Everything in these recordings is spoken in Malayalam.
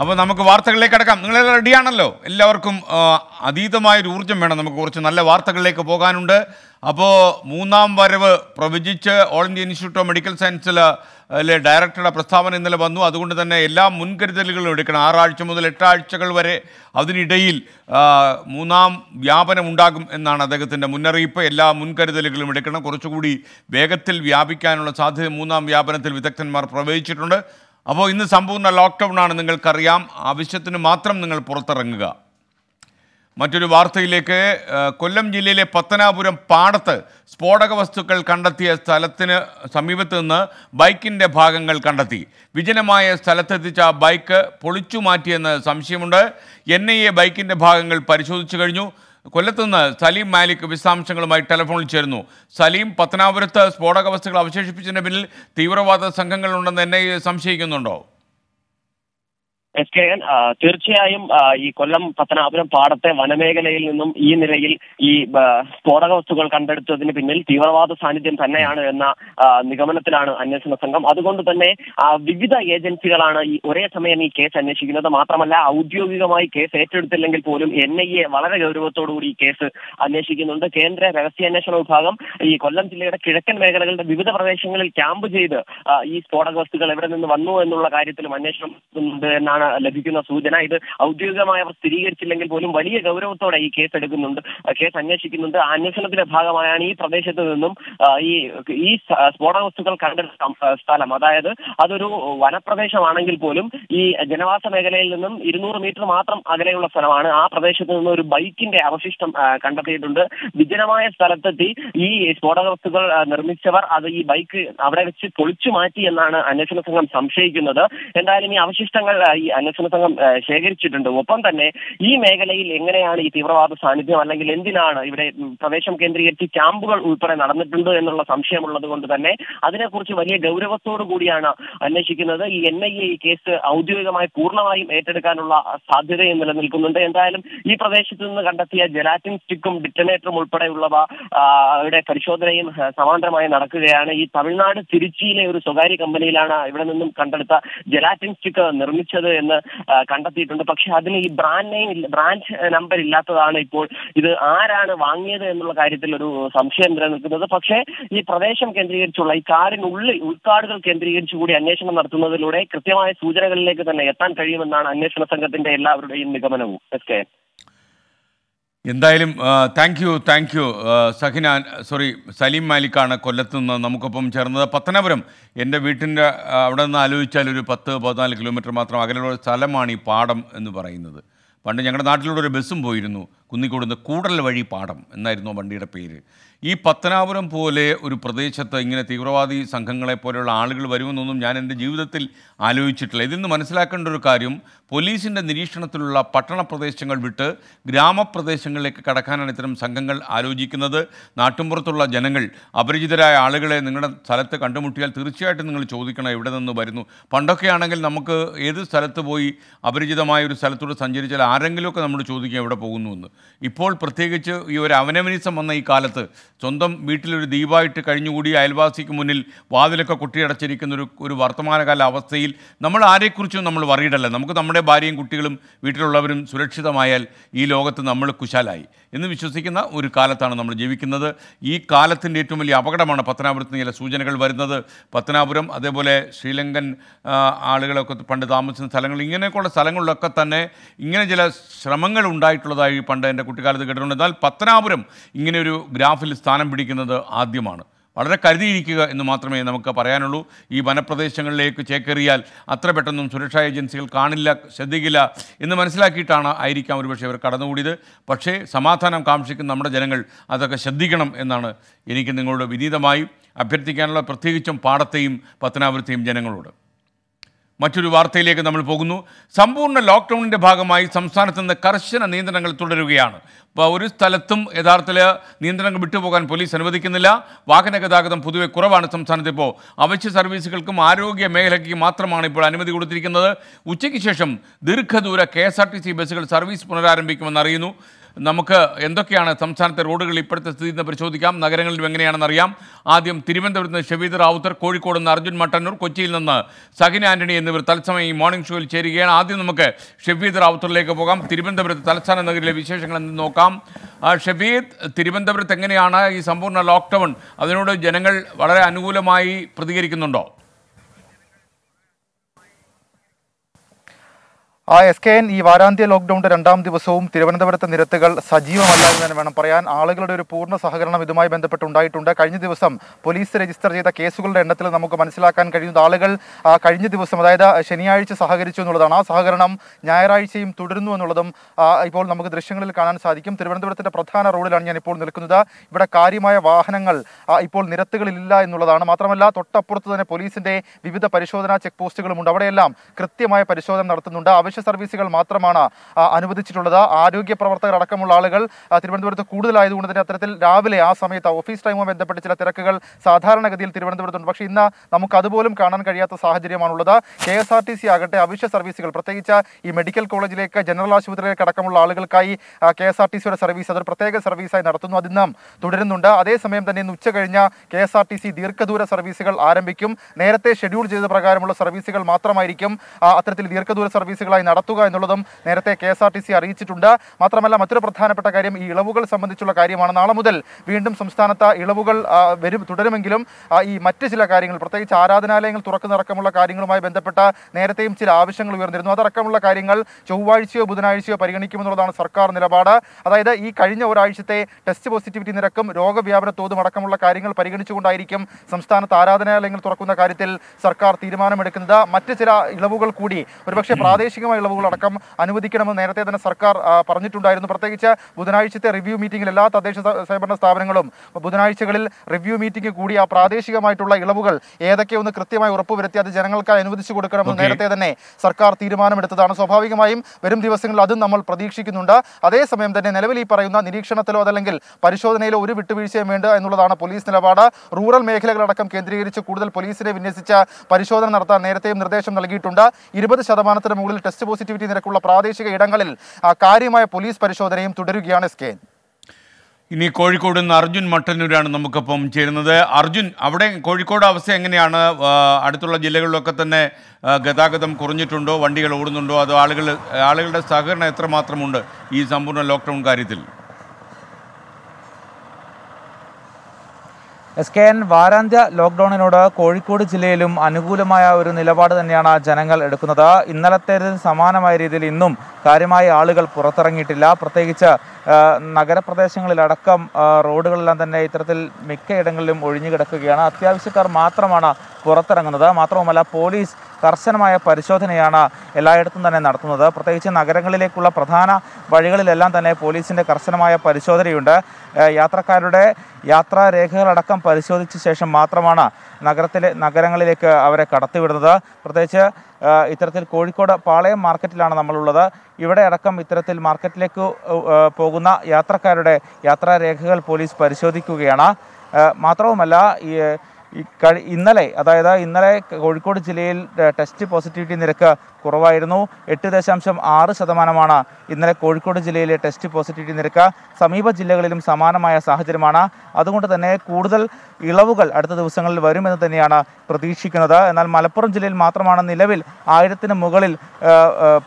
അപ്പോൾ നമുക്ക് വാർത്തകളിലേക്ക് കടക്കാം നിങ്ങളെല്ലാം റെഡിയാണല്ലോ എല്ലാവർക്കും അതീതമായൊരു ഊർജ്ജം വേണം നമുക്ക് കുറച്ച് നല്ല വാർത്തകളിലേക്ക് പോകാനുണ്ട് അപ്പോൾ മൂന്നാം വരവ് പ്രവചിച്ച് all India institute of medical സയൻസിൽ ഡയറക്ടറുടെ പ്രസ്താവന ഇന്നലെ വന്നു അതുകൊണ്ട് തന്നെ എല്ലാ മുൻകരുതലുകളും എടുക്കണം ആറാഴ്ച മുതൽ എട്ടാഴ്ചകൾ വരെ അതിനിടയിൽ മൂന്നാം വ്യാപനം ഉണ്ടാകും എന്നാണ് അദ്ദേഹത്തിൻ്റെ മുന്നറിയിപ്പ് എല്ലാ മുൻകരുതലുകളും എടുക്കണം കുറച്ചുകൂടി വേഗത്തിൽ വ്യാപിക്കാനുള്ള സാധ്യത മൂന്നാം വ്യാപനത്തിൽ വിദഗ്ധന്മാർ പ്രവചിച്ചിട്ടുണ്ട് അപ്പോൾ ഇന്ന് സമ്പൂർണ്ണ ലോക്ക്ഡൗൺ ആണ് നിങ്ങൾക്കറിയാം ആവശ്യത്തിന് മാത്രം നിങ്ങൾ പുറത്തിറങ്ങുക മറ്റൊരു വാർത്തയിലേക്ക് കൊല്ലം ജില്ലയിലെ പത്തനാപുരം പാടത്ത് സ്ഫോടക വസ്തുക്കൾ കണ്ടെത്തിയ സ്ഥലത്തിന് സമീപത്ത് നിന്ന് ബൈക്കിൻ്റെ ഭാഗങ്ങൾ കണ്ടെത്തി വിജനമായ സ്ഥലത്തെത്തിച്ച ബൈക്ക് പൊളിച്ചു മാറ്റിയെന്ന് സംശയമുണ്ട് എൻ ഐ എ ബൈക്കിൻ്റെ ഭാഗങ്ങൾ പരിശോധിച്ചു കഴിഞ്ഞു കൊല്ലത്തുനിന്ന് സലീം മാലിക് വിശദാംശങ്ങളുമായി ടെലിഫോണിൽ ചേരുന്നു സലീം പത്തനാപുരത്ത് സ്ഫോടക വസ്തുക്കൾ അവശേഷിപ്പിച്ചതിന് പിന്നിൽ തീവ്രവാദ സംഘങ്ങളുണ്ടെന്ന് എന്നെ സംശയിക്കുന്നുണ്ടോ എസ് കെ എൻ തീർച്ചയായും ഈ കൊല്ലം പത്തനാപുരം പാടത്തെ വനമേഖലയിൽ നിന്നും ഈ നിലയിൽ ഈ സ്ഫോടക വസ്തുക്കൾ കണ്ടെടുത്തതിന് പിന്നിൽ തീവ്രവാദ സാന്നിധ്യം തന്നെയാണ് എന്ന നിഗമനത്തിലാണ് അന്വേഷണ സംഘം അതുകൊണ്ട് തന്നെ വിവിധ ഏജൻസികളാണ് ഈ ഒരേ സമയം ഈ കേസ് അന്വേഷിക്കുന്നത് മാത്രമല്ല ഔദ്യോഗികമായി കേസ് ഏറ്റെടുത്തില്ലെങ്കിൽ പോലും എൻ ഐ എ വളരെ ഗൗരവത്തോടുകൂടി ഈ കേസ് അന്വേഷിക്കുന്നുണ്ട് കേന്ദ്ര രഹസ്യാന്വേഷണ വിഭാഗം ഈ കൊല്ലം ജില്ലയുടെ കിഴക്കൻ മേഖലകളുടെ വിവിധ പ്രദേശങ്ങളിൽ ക്യാമ്പ് ചെയ്ത് ഈ സ്ഫോടക വസ്തുക്കൾ എവിടെ നിന്ന് വന്നു എന്നുള്ള കാര്യത്തിലും അന്വേഷണം എന്നാണ് എന്നാണ് ലഭിക്കുന്ന സൂചന ഇത് ഔദ്യോഗികമായി അവർ സ്ഥിരീകരിച്ചില്ലെങ്കിൽ പോലും വലിയ ഗൗരവത്തോടെ ഈ കേസ് എടുക്കുന്നുണ്ട് കേസ് അന്വേഷിക്കുന്നുണ്ട് അന്വേഷണത്തിന്റെ ഭാഗമായാണ് ഈ പ്രദേശത്ത് നിന്നും ഈ ഈ സ്ഫോടക വസ്തുക്കൾ കണ്ടെടുത്ത സ്ഥലം അതായത് അതൊരു വനപ്രദേശമാണെങ്കിൽ പോലും ഈ ജനവാസ മേഖലയിൽ നിന്നും ഇരുന്നൂറ് മീറ്റർ മാത്രം അകലെയുള്ള സ്ഥലമാണ് ആ പ്രദേശത്ത് നിന്ന് ഒരു ബൈക്കിന്റെ അവശിഷ്ടം കണ്ടെത്തിയിട്ടുണ്ട് വിജനമായ സ്ഥലത്തെത്തി ഈ സ്ഫോടക വസ്തുക്കൾ നിർമ്മിച്ചവർ അത് ഈ ബൈക്ക് അവിടെ വെച്ച് പൊളിച്ചു മാറ്റി എന്നാണ് അന്വേഷണ സംഘം സംശയിക്കുന്നത് എന്തായാലും ഈ അവശിഷ്ടങ്ങൾ ഈ അന്വേഷണ സംഘം ശേഖരിച്ചിട്ടുണ്ട് ഒപ്പം തന്നെ ഈ മേഖലയിൽ എങ്ങനെയാണ് ഈ തീവ്രവാദ സാന്നിധ്യം അല്ലെങ്കിൽ എന്തിനാണ് ഇവിടെ പ്രദേശം കേന്ദ്രീകരിച്ച് ക്യാമ്പുകൾ ഉൾപ്പെടെ നടന്നിട്ടുണ്ട് എന്നുള്ള സംശയമുള്ളത് കൊണ്ട് തന്നെ അതിനെക്കുറിച്ച് വലിയ ഗൗരവത്തോടു കൂടിയാണ് അന്വേഷിക്കുന്നത് ഈ എൻ ഐ എ ഈ കേസ് ഔദ്യോഗികമായി പൂർണ്ണമായും ഏറ്റെടുക്കാനുള്ള സാധ്യതയും നിലനിൽക്കുന്നുണ്ട് എന്തായാലും ഈ പ്രദേശത്ത് നിന്ന് കണ്ടെത്തിയ ജലാറ്റിൻ സ്റ്റിക്കും ഡിറ്റനേറ്ററും ഉൾപ്പെടെയുള്ളവ ഇവിടെ പരിശോധനയും സമാന്തരമായി നടക്കുകയാണ് ഈ തമിഴ്നാട് തിരുച്ചിയിലെ ഒരു സ്വകാര്യ കമ്പനിയിലാണ് ഇവിടെ നിന്നും കണ്ടെടുത്ത ജലാറ്റിൻ സ്റ്റിക്ക് നിർമ്മിച്ചത് എന്ന് കണ്ടെത്തിയിട്ടുണ്ട് പക്ഷെ അതിന് ഈ ബ്രാൻഡ് നെയിം ബ്രാൻഡ് നമ്പർ ഇല്ലാത്തതാണ് ഇപ്പോൾ ഇത് ആരാണ് വാങ്ങിയത് എന്നുള്ള കാര്യത്തിൽ ഒരു സംശയം നിലനിൽക്കുന്നത് പക്ഷേ ഈ പ്രദേശം കേന്ദ്രീകരിച്ചുള്ള ഈ കാറിനുള്ളിൽ ഉൾക്കാടുകൾ കേന്ദ്രീകരിച്ചു കൂടി അന്വേഷണം നടത്തുന്നതിലൂടെ കൃത്യമായ സൂചനകളിലേക്ക് തന്നെ എത്താൻ കഴിയുമെന്നാണ് അന്വേഷണ സംഘത്തിന്റെ എല്ലാവരുടെയും നിഗമനവും എസ് കെ എന്തായാലും thank you thank you Sahina sorry Saleem മാലിക്കാണ് കൊല്ലത്ത് നിന്ന് നമുക്കൊപ്പം ചേർന്നത് പത്തനാപുരം എൻ്റെ വീട്ടിൻ്റെ അവിടെ നിന്ന് ആലോചിച്ചാൽ ഒരു പത്ത് പതിനാല് കിലോമീറ്റർ മാത്രം അകലെയുള്ള സ്ഥലമാണ് ഈ പാടം എന്ന് പറയുന്നത് പണ്ട് ഞങ്ങളുടെ നാട്ടിലൂടെ ഒരു ബസ്സും പോയിരുന്നു കുന്നിക്കൂടുന്ന കൂടൽ വഴി പാടം എന്നായിരുന്നു വണ്ടിയുടെ പേര് ഈ പത്തനാപുരം പോലെ ഒരു പ്രദേശത്ത് ഇങ്ങനെ തീവ്രവാദി സംഘങ്ങളെ പോലെയുള്ള ആളുകൾ വരുമെന്നൊന്നും ഞാൻ എൻ്റെ ജീവിതത്തിൽ ആലോചിച്ചിട്ടില്ല ഇതിൽ നിന്ന് മനസ്സിലാക്കേണ്ട ഒരു കാര്യം പോലീസിൻ്റെ നിരീക്ഷണത്തിലുള്ള പട്ടണ പ്രദേശങ്ങൾ വിട്ട് ഗ്രാമപ്രദേശങ്ങളിലേക്ക് കടക്കാനാണ് ഇത്തരം സംഘങ്ങൾ ആലോചിക്കുന്നത് നാട്ടിൻപുറത്തുള്ള ജനങ്ങൾ അപരിചിതരായ ആളുകളെ നിങ്ങളുടെ സ്ഥലത്ത് കണ്ടുമുട്ടിയാൽ തീർച്ചയായിട്ടും നിങ്ങൾ ചോദിക്കണം എവിടെ നിന്ന് വരുന്നു പണ്ടൊക്കെ ആണെങ്കിൽ നമുക്ക് ഏത് സ്ഥലത്ത് പോയി അപരിചിതമായ ഒരു സ്ഥലത്തൂടെ സഞ്ചരിച്ചാൽ ആരെങ്കിലുമൊക്കെ നമ്മൾ ചോദിക്കുക എവിടെ പോകുന്നുവെന്ന് ഇപ്പോൾ പ്രത്യേകിച്ച് ഈ ഒരു അവനവനിസം വന്ന ഈ കാലത്ത് സ്വന്തം വീട്ടിലൊരു ദീപമായിട്ട് കഴിഞ്ഞുകൂടി അയൽവാസിക്ക് മുന്നിൽ വാതിലൊക്കെ കുട്ടിയടച്ചിരിക്കുന്ന ഒരു ഒരു വർത്തമാനകാല അവസ്ഥയിൽ നമ്മൾ ആരെക്കുറിച്ചും നമ്മൾ വറിയിടല്ല നമുക്ക് നമ്മുടെ ഭാര്യയും കുട്ടികളും വീട്ടിലുള്ളവരും സുരക്ഷിതമായാൽ ഈ ലോകത്ത് നമ്മൾ കുശാലായി എന്ന് വിശ്വസിക്കുന്ന ഒരു കാലത്താണ് നമ്മൾ ജീവിക്കുന്നത് ഈ കാലത്തിൻ്റെ ഏറ്റവും വലിയ അപകടമാണ് പത്തനാപുരത്ത് ചില സൂചനകൾ വരുന്നത് പത്തനാപുരം അതേപോലെ ശ്രീലങ്കൻ ആളുകളൊക്കെ പണ്ട് താമസിക്കുന്ന സ്ഥലങ്ങൾ ഇങ്ങനെയൊക്കെയുള്ള സ്ഥലങ്ങളിലൊക്കെ തന്നെ ഇങ്ങനെ ചില ശ്രമങ്ങൾ ഉണ്ടായിട്ടുള്ളതായി പണ്ട് എൻ്റെ കുട്ടിക്കാലത്ത് കേട്ടിട്ടുണ്ട് എന്നാൽ പത്തനാപുരം ഇങ്ങനെയൊരു ഗ്രാഫിൽ സ്ഥാനം പിടിക്കുന്നത് ആദ്യമാണ് വളരെ കരുതിയിരിക്കുക എന്ന് മാത്രമേ നമുക്ക് പറയാനുള്ളൂ ഈ വനപ്രദേശങ്ങളിലേക്ക് ചേക്കേറിയാൽ അത്ര പെട്ടെന്നും സുരക്ഷാ ഏജൻസികൾ കാണില്ല ശ്രദ്ധിക്കില്ല എന്ന് മനസ്സിലാക്കിയിട്ടാണ് ആയിരിക്കാം ഒരുപക്ഷെ അവർ കടന്നുകൂടിയത് പക്ഷേ സമാധാനം കാക്ഷിക്കുന്ന നമ്മുടെ ജനങ്ങൾ അതൊക്കെ ശ്രദ്ധിക്കണം എന്നാണ് എനിക്ക് നിങ്ങളോട് വിനീതമായി അഭ്യർത്ഥിക്കാനുള്ള പ്രത്യേകിച്ചും പാടത്തെയും പത്തനാപുരത്തെയും ജനങ്ങളോട് മറ്റൊരു വാർത്തയിലേക്ക് നമ്മൾ പോകുന്നു സമ്പൂർണ്ണ ലോക്ക്ഡൗണിൻ്റെ ഭാഗമായി സംസ്ഥാനത്ത് നിന്ന് കർശന നിയന്ത്രണങ്ങൾ തുടരുകയാണ് ഇപ്പോൾ ഒരു സ്ഥലത്തും യഥാർത്ഥത്തിൽ നിയന്ത്രണങ്ങൾ വിട്ടുപോകാൻ പോലീസ് അനുവദിക്കുന്നില്ല വാഹന ഗതാഗതം പൊതുവെ കുറവാണ് സംസ്ഥാനത്ത് ഇപ്പോൾ അവശ്യ സർവീസുകൾക്കും ആരോഗ്യ മേഖലയ്ക്ക് മാത്രമാണ് ഇപ്പോൾ അനുമതി കൊടുത്തിരിക്കുന്നത് ഉച്ചയ്ക്ക് ശേഷം ദീർഘദൂര K S R T C ബസ്സുകൾ സർവീസ് പുനരാരംഭിക്കുമെന്ന് അറിയുന്നു നമുക്ക് എന്തൊക്കെയാണ് സംസ്ഥാനത്തെ റോഡുകൾ ഇപ്പോഴത്തെ സ്ഥിതി എന്ന് പരിശോധിക്കാം നഗരങ്ങളിലും എങ്ങനെയാണെന്ന് അറിയാം ആദ്യം തിരുവനന്തപുരത്ത് നിന്ന് ഷബീദ് റാവുത്തർ കോഴിക്കോട് നിന്ന് അർജുൻ മട്ടന്നൂർ കൊച്ചിയിൽ നിന്ന് സഹിൻ ആന്റണി എന്നിവർ തത്സമയം ഈ മോർണിംഗ് ഷോയിൽ ചേരുകയാണ് ആദ്യം നമുക്ക് ഷബീദ് റാവുത്തറിലേക്ക് പോകാം തിരുവനന്തപുരത്ത് തലസ്ഥാന നഗരിലെ വിശേഷങ്ങൾ എന്ന് നോക്കാം ഷബീദ് തിരുവനന്തപുരത്ത് എങ്ങനെയാണ് ഈ സമ്പൂർണ്ണ ലോക്ക്ഡൗൺ അതിനോട് ജനങ്ങൾ വളരെ അനുകൂലമായി പ്രതികരിക്കുന്നുണ്ടോ ആ എസ് കെ എൻ ഈ വാരാന്ത്യ ലോക്ക്ഡൌണിന്റെ രണ്ടാം ദിവസവും തിരുവനന്തപുരത്തെ നിരത്തുകൾ സജീവമല്ലാതെ തന്നെ വേണം പറയാൻ ആളുകളുടെ ഒരു പൂർണ്ണ സഹകരണം ഇതുമായി ബന്ധപ്പെട്ട് ഉണ്ടായിട്ടുണ്ട് കഴിഞ്ഞ ദിവസം പോലീസ് രജിസ്റ്റർ ചെയ്ത കേസുകളുടെ എണ്ണത്തിൽ നമുക്ക് മനസ്സിലാക്കാൻ കഴിയുന്നത് ആളുകൾ കഴിഞ്ഞ ദിവസം അതായത് ശനിയാഴ്ച സഹകരിച്ചു എന്നുള്ളതാണ് ആ സഹകരണം ഞായറാഴ്ചയും തുടരുന്നു എന്നുള്ളതും ഇപ്പോൾ നമുക്ക് ദൃശ്യങ്ങളിൽ കാണാൻ സാധിക്കും തിരുവനന്തപുരത്തിന്റെ പ്രധാന റോഡിലാണ് ഞാൻ ഇപ്പോൾ നിൽക്കുന്നത് ഇവിടെ കാര്യമായ വാഹനങ്ങൾ ഇപ്പോൾ നിരത്തുകളില്ല എന്നുള്ളതാണ് മാത്രമല്ല തൊട്ടപ്പുറത്ത് തന്നെ പോലീസിന്റെ വിവിധ പരിശോധനാ ചെക്ക് പോസ്റ്റുകളുമുണ്ട് അവിടെയെല്ലാം കൃത്യമായ പരിശോധന നടത്തുന്നുണ്ട് അത്യാവശ്യ സർവീസുകൾ മാത്രമാണ് അനുവദിച്ചിട്ടുള്ളത് ആരോഗ്യ പ്രവർത്തകർ അടക്കമുള്ള ആളുകൾ തിരുവനന്തപുരത്ത് കൂടുതലായതുകൊണ്ട് തന്നെ അത്തരത്തിൽ രാവിലെ ആ സമയത്ത് ഓഫീസ് ടൈമുമായി ബന്ധപ്പെട്ട് ചില തിരക്കുകൾ സാധാരണഗതിയിൽ തിരുവനന്തപുരത്തുണ്ട് പക്ഷേ ഇന്ന് നമുക്ക് അതുപോലും കാണാൻ കഴിയാത്ത സാഹചര്യമാണുള്ളത് K S R T C ആകട്ടെ അവശ്യ സർവീസുകൾ പ്രത്യേകിച്ച് ഈ മെഡിക്കൽ കോളേജിലേക്ക് ജനറൽ ആശുപത്രിയിലേക്ക് അടക്കമുള്ള ആളുകൾക്കായി കെ എസ് ആർ ടി സിയുടെ സർവീസ് അതൊരു പ്രത്യേക സർവീസായി നടത്തുന്നു അതിന്നും തുടരുന്നുണ്ട് അതേസമയം തന്നെ ഇന്ന് ഉച്ച കഴിഞ്ഞ K S R T C ദീർഘദൂര സർവീസുകൾ ആരംഭിക്കും നേരത്തെ ഷെഡ്യൂൾ ചെയ്ത പ്രകാരമുള്ള സർവീസുകൾ മാത്രമായിരിക്കും അത്തരത്തിൽ ദീർഘദൂര സർവീസുകളായി നടത്തുക എന്നുള്ളതും നേരത്തെ K S R T C അറിയിച്ചിട്ടുണ്ട് മാത്രമല്ല മറ്റൊരു പ്രധാനപ്പെട്ട കാര്യം ഈ ഇളവുകൾ സംബന്ധിച്ചുള്ള കാര്യമാണ് നാളെ മുതൽ വീണ്ടും സംസ്ഥാനത്ത് ഇളവുകൾ വരും തുടരുമെങ്കിലും ഈ മറ്റ് ചില കാര്യങ്ങൾ പ്രത്യേകിച്ച് ആരാധനാലയങ്ങൾ തുറക്കുന്നതടക്കമുള്ള കാര്യങ്ങളുമായി ബന്ധപ്പെട്ട നേരത്തെയും ചില ആവശ്യങ്ങൾ ഉയർന്നിരുന്നു അതടക്കമുള്ള കാര്യങ്ങൾ ചൊവ്വാഴ്ചയോ ബുധനാഴ്ചയോ പരിഗണിക്കുമെന്നുള്ളതാണ് സർക്കാർ നിലപാട് അതായത് ഈ കഴിഞ്ഞ ഒരാഴ്ചത്തെ ടെസ്റ്റ് പോസിറ്റിവിറ്റി നിരക്കും രോഗവ്യാപന തോതും അടക്കമുള്ള കാര്യങ്ങൾ പരിഗണിച്ചുകൊണ്ടായിരിക്കും സംസ്ഥാനത്ത് ആരാധനാലയങ്ങൾ തുറക്കുന്ന കാര്യത്തിൽ സർക്കാർ തീരുമാനമെടുക്കുന്നത് മറ്റ് ചില ഇളവുകൾ കൂടി ഒരുപക്ഷെ പ്രാദേശികമായി ഇളവുകൾ അടക്കം അനുവദിക്കണമെന്ന് നേരത്തെ തന്നെ സർക്കാർ പറഞ്ഞിട്ടുണ്ടായിരുന്നു പ്രത്യേകിച്ച് ബുധനാഴ്ചത്തെ റിവ്യൂ മീറ്റിംഗിൽ എല്ലാ തദ്ദേശ സ്വയംഭരണ സ്ഥാപനങ്ങളും ബുധനാഴ്ചകളിൽ റിവ്യൂ മീറ്റിംഗ് കൂടി ആ പ്രാദേശികമായിട്ടുള്ള ഇളവുകൾ ഏതൊക്കെയൊന്ന് കൃത്യമായി ഉറപ്പുവരുത്തി അത് ജനങ്ങൾക്ക് അനുവദിച്ചു കൊടുക്കണമെന്ന് നേരത്തെ തന്നെ സർക്കാർ തീരുമാനമെടുത്തതാണ് സ്വാഭാവികമായും വരും ദിവസങ്ങളിൽ അതും നമ്മൾ പ്രതീക്ഷിക്കുന്നുണ്ട് അതേസമയം തന്നെ നിലവിൽ ഈ പറയുന്ന നിരീക്ഷണത്തിലോ അതല്ലെങ്കിൽ പരിശോധനയിലോ ഒരു വിട്ടുവീഴ്ചയും വേണ്ട എന്നുള്ളതാണ് പോലീസ് നിലപാട് റൂറൽ മേഖലകളടക്കം കേന്ദ്രീകരിച്ച് കൂടുതൽ പോലീസിനെ വിന്യസിച്ച പരിശോധന നടത്താൻ നേരത്തെയും നിർദ്ദേശം നൽകിയിട്ടുണ്ട് ഇരുപത് ശതമാനത്തിന് മുകളിൽ ടെസ്റ്റ് ടെസ്റ്റ് പോസിറ്റിവിറ്റി നിരക്കുള്ള പ്രാദേശിക ഇടങ്ങളിൽ കാര്യമായ പോലീസ് പരിശോധനയും തുടരുകയാണ് സ്കെയിൻ ഇനി കോഴിക്കോട് നിന്ന് അർജുൻ മട്ടന്നൂരാണ് നമുക്കിപ്പം ചേരുന്നത് അർജുൻ അവിടെ കോഴിക്കോട് അവസ്ഥ എങ്ങനെയാണ് അടുത്തുള്ള ജില്ലകളിലൊക്കെ തന്നെ ഗതാഗതം കുറഞ്ഞിട്ടുണ്ടോ വണ്ടികൾ ഓടുന്നുണ്ടോ അതോ ആളുകൾ ആളുകളുടെ സഹകരണം എത്രമാത്രമുണ്ട് ഈ സമ്പൂർണ്ണ ലോക്ക്ഡൗൺ കാര്യത്തിൽ എസ് കെ എൻ വാരാന്ത്യ ലോക്ക്ഡൌണിനോട് കോഴിക്കോട് ജില്ലയിലും അനുകൂലമായ ഒരു നിലപാട് തന്നെയാണ് ജനങ്ങൾ എടുക്കുന്നത് ഇന്നലത്തേതിന് സമാനമായ രീതിയിൽ ഇന്നും കാര്യമായ ആളുകൾ പുറത്തിറങ്ങിയിട്ടില്ല പ്രത്യേകിച്ച് നഗരപ്രദേശങ്ങളിലടക്കം റോഡുകളെല്ലാം തന്നെ ഇത്തരത്തിൽ മിക്കയിടങ്ങളിലും ഒഴിഞ്ഞു കിടക്കുകയാണ് അത്യാവശ്യക്കാർ മാത്രമാണ് പുറത്തിറങ്ങുന്നത് മാത്രവുമല്ല പോലീസ് കർശനമായ പരിശോധനയാണ് എല്ലായിടത്തും തന്നെ നടത്തുന്നത് പ്രത്യേകിച്ച് നഗരങ്ങളിലേക്കുള്ള പ്രധാന വഴികളിലെല്ലാം തന്നെ പോലീസിൻ്റെ കർശനമായ പരിശോധനയുണ്ട് യാത്രക്കാരുടെ യാത്രാ രേഖകളടക്കം പരിശോധിച്ച ശേഷം മാത്രമാണ് നഗരത്തിലെ നഗരങ്ങളിലേക്ക് അവരെ കടത്തിവിടുന്നത് പ്രത്യേകിച്ച് ഇത്തരത്തിൽ കോഴിക്കോട് പാളയം മാർക്കറ്റിലാണ് നമ്മളുള്ളത് ഇവിടെ അടക്കം ഇത്തരത്തിൽ മാർക്കറ്റിലേക്ക് പോകുന്ന യാത്രക്കാരുടെ യാത്രാരേഖകൾ പോലീസ് പരിശോധിക്കുകയാണ് മാത്രവുമല്ല ഈ ഈ കഴി ഇന്നലെ അതായത് ഇന്നലെ കോഴിക്കോട് ജില്ലയിൽ ടെസ്റ്റ് പോസിറ്റിവിറ്റി നിരക്ക് കുറവായിരുന്നു എട്ട് ദശാംശം ആറ് ശതമാനമാണ് ഇന്നലെ കോഴിക്കോട് ജില്ലയിലെ ടെസ്റ്റ് പോസിറ്റിവിറ്റി നിരക്ക് സമീപ ജില്ലകളിലും സമാനമായ സാഹചര്യമാണ് അതുകൊണ്ട് തന്നെ കൂടുതൽ ഇളവുകൾ അടുത്ത ദിവസങ്ങളിൽ വരുമെന്ന് തന്നെയാണ് പ്രതീക്ഷിക്കുന്നത് എന്നാൽ മലപ്പുറം ജില്ലയിൽ മാത്രമാണ് നിലവിൽ ആയിരത്തിന് മുകളിൽ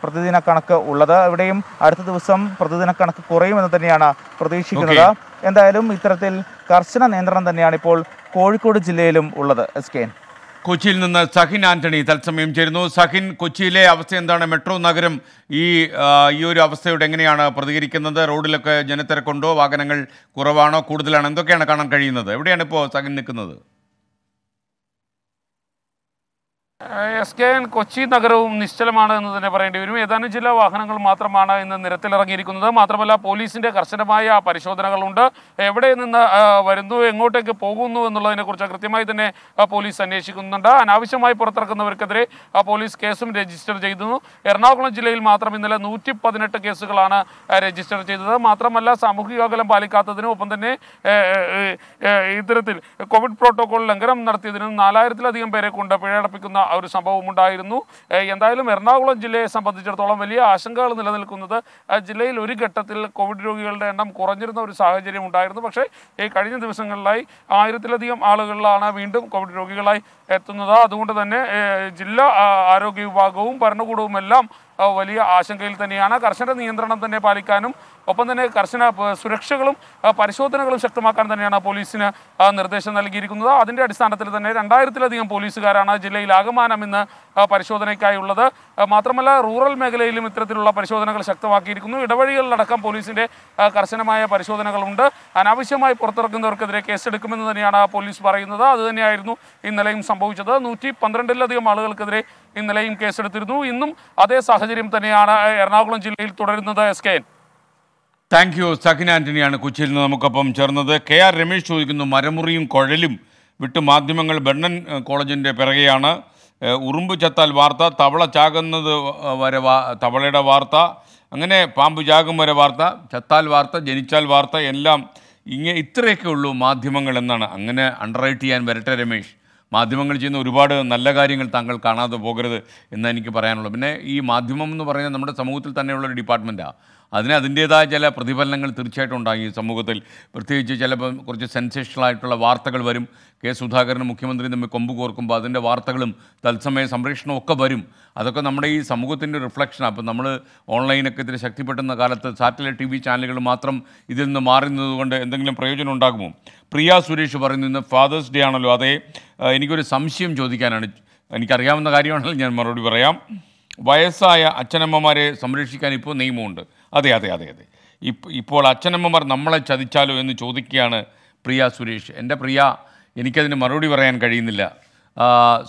പ്രതിദിന കണക്ക് ഉള്ളത് ഇവിടെയും അടുത്ത ദിവസം പ്രതിദിന കണക്ക് കുറയുമെന്ന് തന്നെയാണ് പ്രതീക്ഷിക്കുന്നത് എന്തായാലും ഇത്തരത്തിൽ കർശന നിയന്ത്രണം തന്നെയാണ് ഇപ്പോൾ കോഴിക്കോട് ജില്ലയിലും ഉള്ളത് എസ് കെ കൊച്ചിയിൽ നിന്ന് സഹിൻ ആന്റണി തത്സമയം ചേരുന്നു സഹിൻ കൊച്ചിയിലെ അവസ്ഥ എന്താണ് മെട്രോ നഗരം ഈ ഈ ഒരു അവസ്ഥയോട് എങ്ങനെയാണ് പ്രതികരിക്കുന്നത് റോഡിലൊക്കെ ജനത്തിരക്കുണ്ടോ വാഹനങ്ങൾ കുറവാണോ കൂടുതലാണോ എന്തൊക്കെയാണ് കാണാൻ കഴിയുന്നത് എവിടെയാണ് ഇപ്പോൾ സഹിൻ നിൽക്കുന്നത് എസ് കെ എൻ കൊച്ചി നഗരവും നിശ്ചലമാണ് എന്ന് തന്നെ പറയേണ്ടി വരും ഏതാനും ചില വാഹനങ്ങൾ മാത്രമാണ് ഇന്ന് നിരത്തിലിറങ്ങിയിരിക്കുന്നത് മാത്രമല്ല പോലീസിന്റെ കർശനമായ പരിശോധനകളുണ്ട് എവിടെ നിന്ന് വരുന്നു എങ്ങോട്ടേക്ക് പോകുന്നു എന്നുള്ളതിനെക്കുറിച്ച് കൃത്യമായി തന്നെ പോലീസ് അന്വേഷിക്കുന്നുണ്ട് അനാവശ്യമായി പുറത്തിറക്കുന്നവർക്കെതിരെ പോലീസ് കേസും രജിസ്റ്റർ ചെയ്തിരുന്നു എറണാകുളം ജില്ലയിൽ മാത്രം ഇന്നലെ നൂറ്റി പതിനെട്ട് കേസുകളാണ് രജിസ്റ്റർ ചെയ്തത് മാത്രമല്ല സാമൂഹിക അകലം പാലിക്കാത്തതിനും ഒപ്പം തന്നെ ഇത്തരത്തിൽ കോവിഡ് പ്രോട്ടോകോൾ ലംഘനം നടത്തിയതിനും നാലായിരത്തിലധികം പേരെ കൊണ്ട് പിഴയടപ്പിക്കുന്ന ഒരു ഉണ്ടായിരുന്നു എന്തായാലും എറണാകുളം ജില്ലയെ സംബന്ധിച്ചിടത്തോളം വലിയ ആശങ്കകൾ നിലനിൽക്കുന്നത് ജില്ലയിൽ ഒരു ഘട്ടത്തിൽ കോവിഡ് രോഗികളുടെ എണ്ണം കുറഞ്ഞിരുന്ന ഒരു സാഹചര്യം ഉണ്ടായിരുന്നു പക്ഷേ ഈ കഴിഞ്ഞ ദിവസങ്ങളിലായി ആയിരത്തിലധികം ആളുകളിലാണ് വീണ്ടും കോവിഡ് രോഗികളായി എത്തുന്നത് അതുകൊണ്ട് തന്നെ ജില്ലാ ആരോഗ്യ വിഭാഗവും ഭരണകൂടവും എല്ലാം വലിയ ആശങ്കയിൽ തന്നെയാണ് കർശന നിയന്ത്രണം തന്നെ പാലിക്കാനും ഒപ്പം തന്നെ കർശന സുരക്ഷകളും പരിശോധനകളും ശക്തമാക്കാൻ തന്നെയാണ് പോലീസിന് നിർദ്ദേശം നൽകിയിരിക്കുന്നത് അതിൻ്റെ അടിസ്ഥാനത്തിൽ തന്നെ രണ്ടായിരത്തിലധികം പോലീസുകാരാണ് ജില്ലയിൽ ആകമാനം ഇന്ന് പരിശോധനയ്ക്കായുള്ളത് മാത്രമല്ല റൂറൽ മേഖലയിലും ഇത്തരത്തിലുള്ള പരിശോധനകൾ ശക്തമാക്കിയിരിക്കുന്നു ഇടവഴികളിലടക്കം പോലീസിൻ്റെ കർശനമായ പരിശോധനകളുണ്ട് അനാവശ്യമായി പുറത്തിറക്കുന്നവർക്കെതിരെ കേസെടുക്കുമെന്ന് തന്നെയാണ് പോലീസ് പറയുന്നത് അതുതന്നെയായിരുന്നു ഇന്നലെയും സംഭവിച്ചത് നൂറ്റി പന്ത്രണ്ടിലധികം ആളുകൾക്കെതിരെ ഇന്നലെയും കേസെടുത്തിരുന്നു ഇന്നും അതേ സാഹചര്യം തന്നെയാണ് എറണാകുളം ജില്ലയിൽ തുടരുന്നത് S K N thank you Sakhin ആന്റണിയാണ് കൊച്ചിയിൽ നിന്ന് നമുക്കൊപ്പം ചേർന്നത് കെ ആർ രമേശ് ചോദിക്കുന്നു മരമുറിയും കുഴലും വിട്ട് മാധ്യമങ്ങൾ ബണ്ണൻ കോളേജിൻ്റെ പിറകെയാണ് ഉറുമ്പ് ചത്താൽ വാർത്ത തവള ചാകുന്നത് വരെ തവളയുടെ വാർത്ത അങ്ങനെ പാമ്പ് ചാകും വരെ വാർത്ത ചത്താൽ വാർത്ത ജനിച്ചാൽ വാർത്ത എല്ലാം ഇങ്ങനെ ഇത്രയൊക്കെ ഉള്ളൂ മാധ്യമങ്ങൾ എന്നാണ് അങ്ങനെ അണ്ടർറൈറ്റ് ചെയ്യാൻ വരട്ടെ രമേശ് മാധ്യമങ്ങൾ ചെയ്യുന്ന ഒരുപാട് നല്ല കാര്യങ്ങൾ താങ്കൾ കാണാതെ പോകരുത് എന്ന് എനിക്ക് പറയാനുള്ളൂ പിന്നെ ഈ മാധ്യമം എന്ന് പറയുന്നത് നമ്മുടെ സമൂഹത്തിൽ തന്നെയുള്ള ഒരു ഡിപ്പാർട്ട്മെൻറ്റാണ് അതിന് അതിൻ്റേതായ ചില പ്രതിഫലനങ്ങൾ തീർച്ചയായിട്ടും ഉണ്ടാകും ഈ സമൂഹത്തിൽ പ്രത്യേകിച്ച് ചിലപ്പോൾ കുറച്ച് സെൻസേഷണൽ ആയിട്ടുള്ള വാർത്തകൾ വരും കെ സുധാകരനും മുഖ്യമന്ത്രിയും തമ്മിൽ കൊമ്പ് കോർക്കുമ്പോൾ അതിൻ്റെ വാർത്തകളും തത്സമയ സംപ്രേഷണവും ഒക്കെ വരും അതൊക്കെ നമ്മുടെ ഈ സമൂഹത്തിൻ്റെ റിഫ്ലക്ഷനാണ് അപ്പം നമ്മൾ ഓൺലൈനൊക്കെ ഇതിന് ശക്തിപ്പെട്ടുന്ന കാലത്ത് സാറ്റലൈറ്റ് ടി വി ചാനലുകൾ മാത്രം ഇതിൽ നിന്ന് മാറി എന്തെങ്കിലും പ്രയോജനം ഉണ്ടാകുമോ പ്രിയ സുരേഷ് പറയുന്നത് ഇന്ന് ഫാദേഴ്സ് ഡേ ആണല്ലോ അതേ എനിക്കൊരു സംശയം ചോദിക്കാനാണ് എനിക്കറിയാവുന്ന കാര്യമാണല്ലോ ഞാൻ മറുപടി പറയാം വയസ്സായ അച്ഛനമ്മമാരെ സംരക്ഷിക്കാൻ ഇപ്പോൾ നിയമമുണ്ട് അതെ അതെ അതെ അതെ ഇപ്പോൾ അച്ഛനമ്മമാർ നമ്മളെ ചതിച്ചാലോ എന്ന് ചോദിക്കുകയാണ് പ്രിയ സുരേഷ് എൻ്റെ പ്രിയ എനിക്കതിന് മറുപടി പറയാൻ കഴിയുന്നില്ല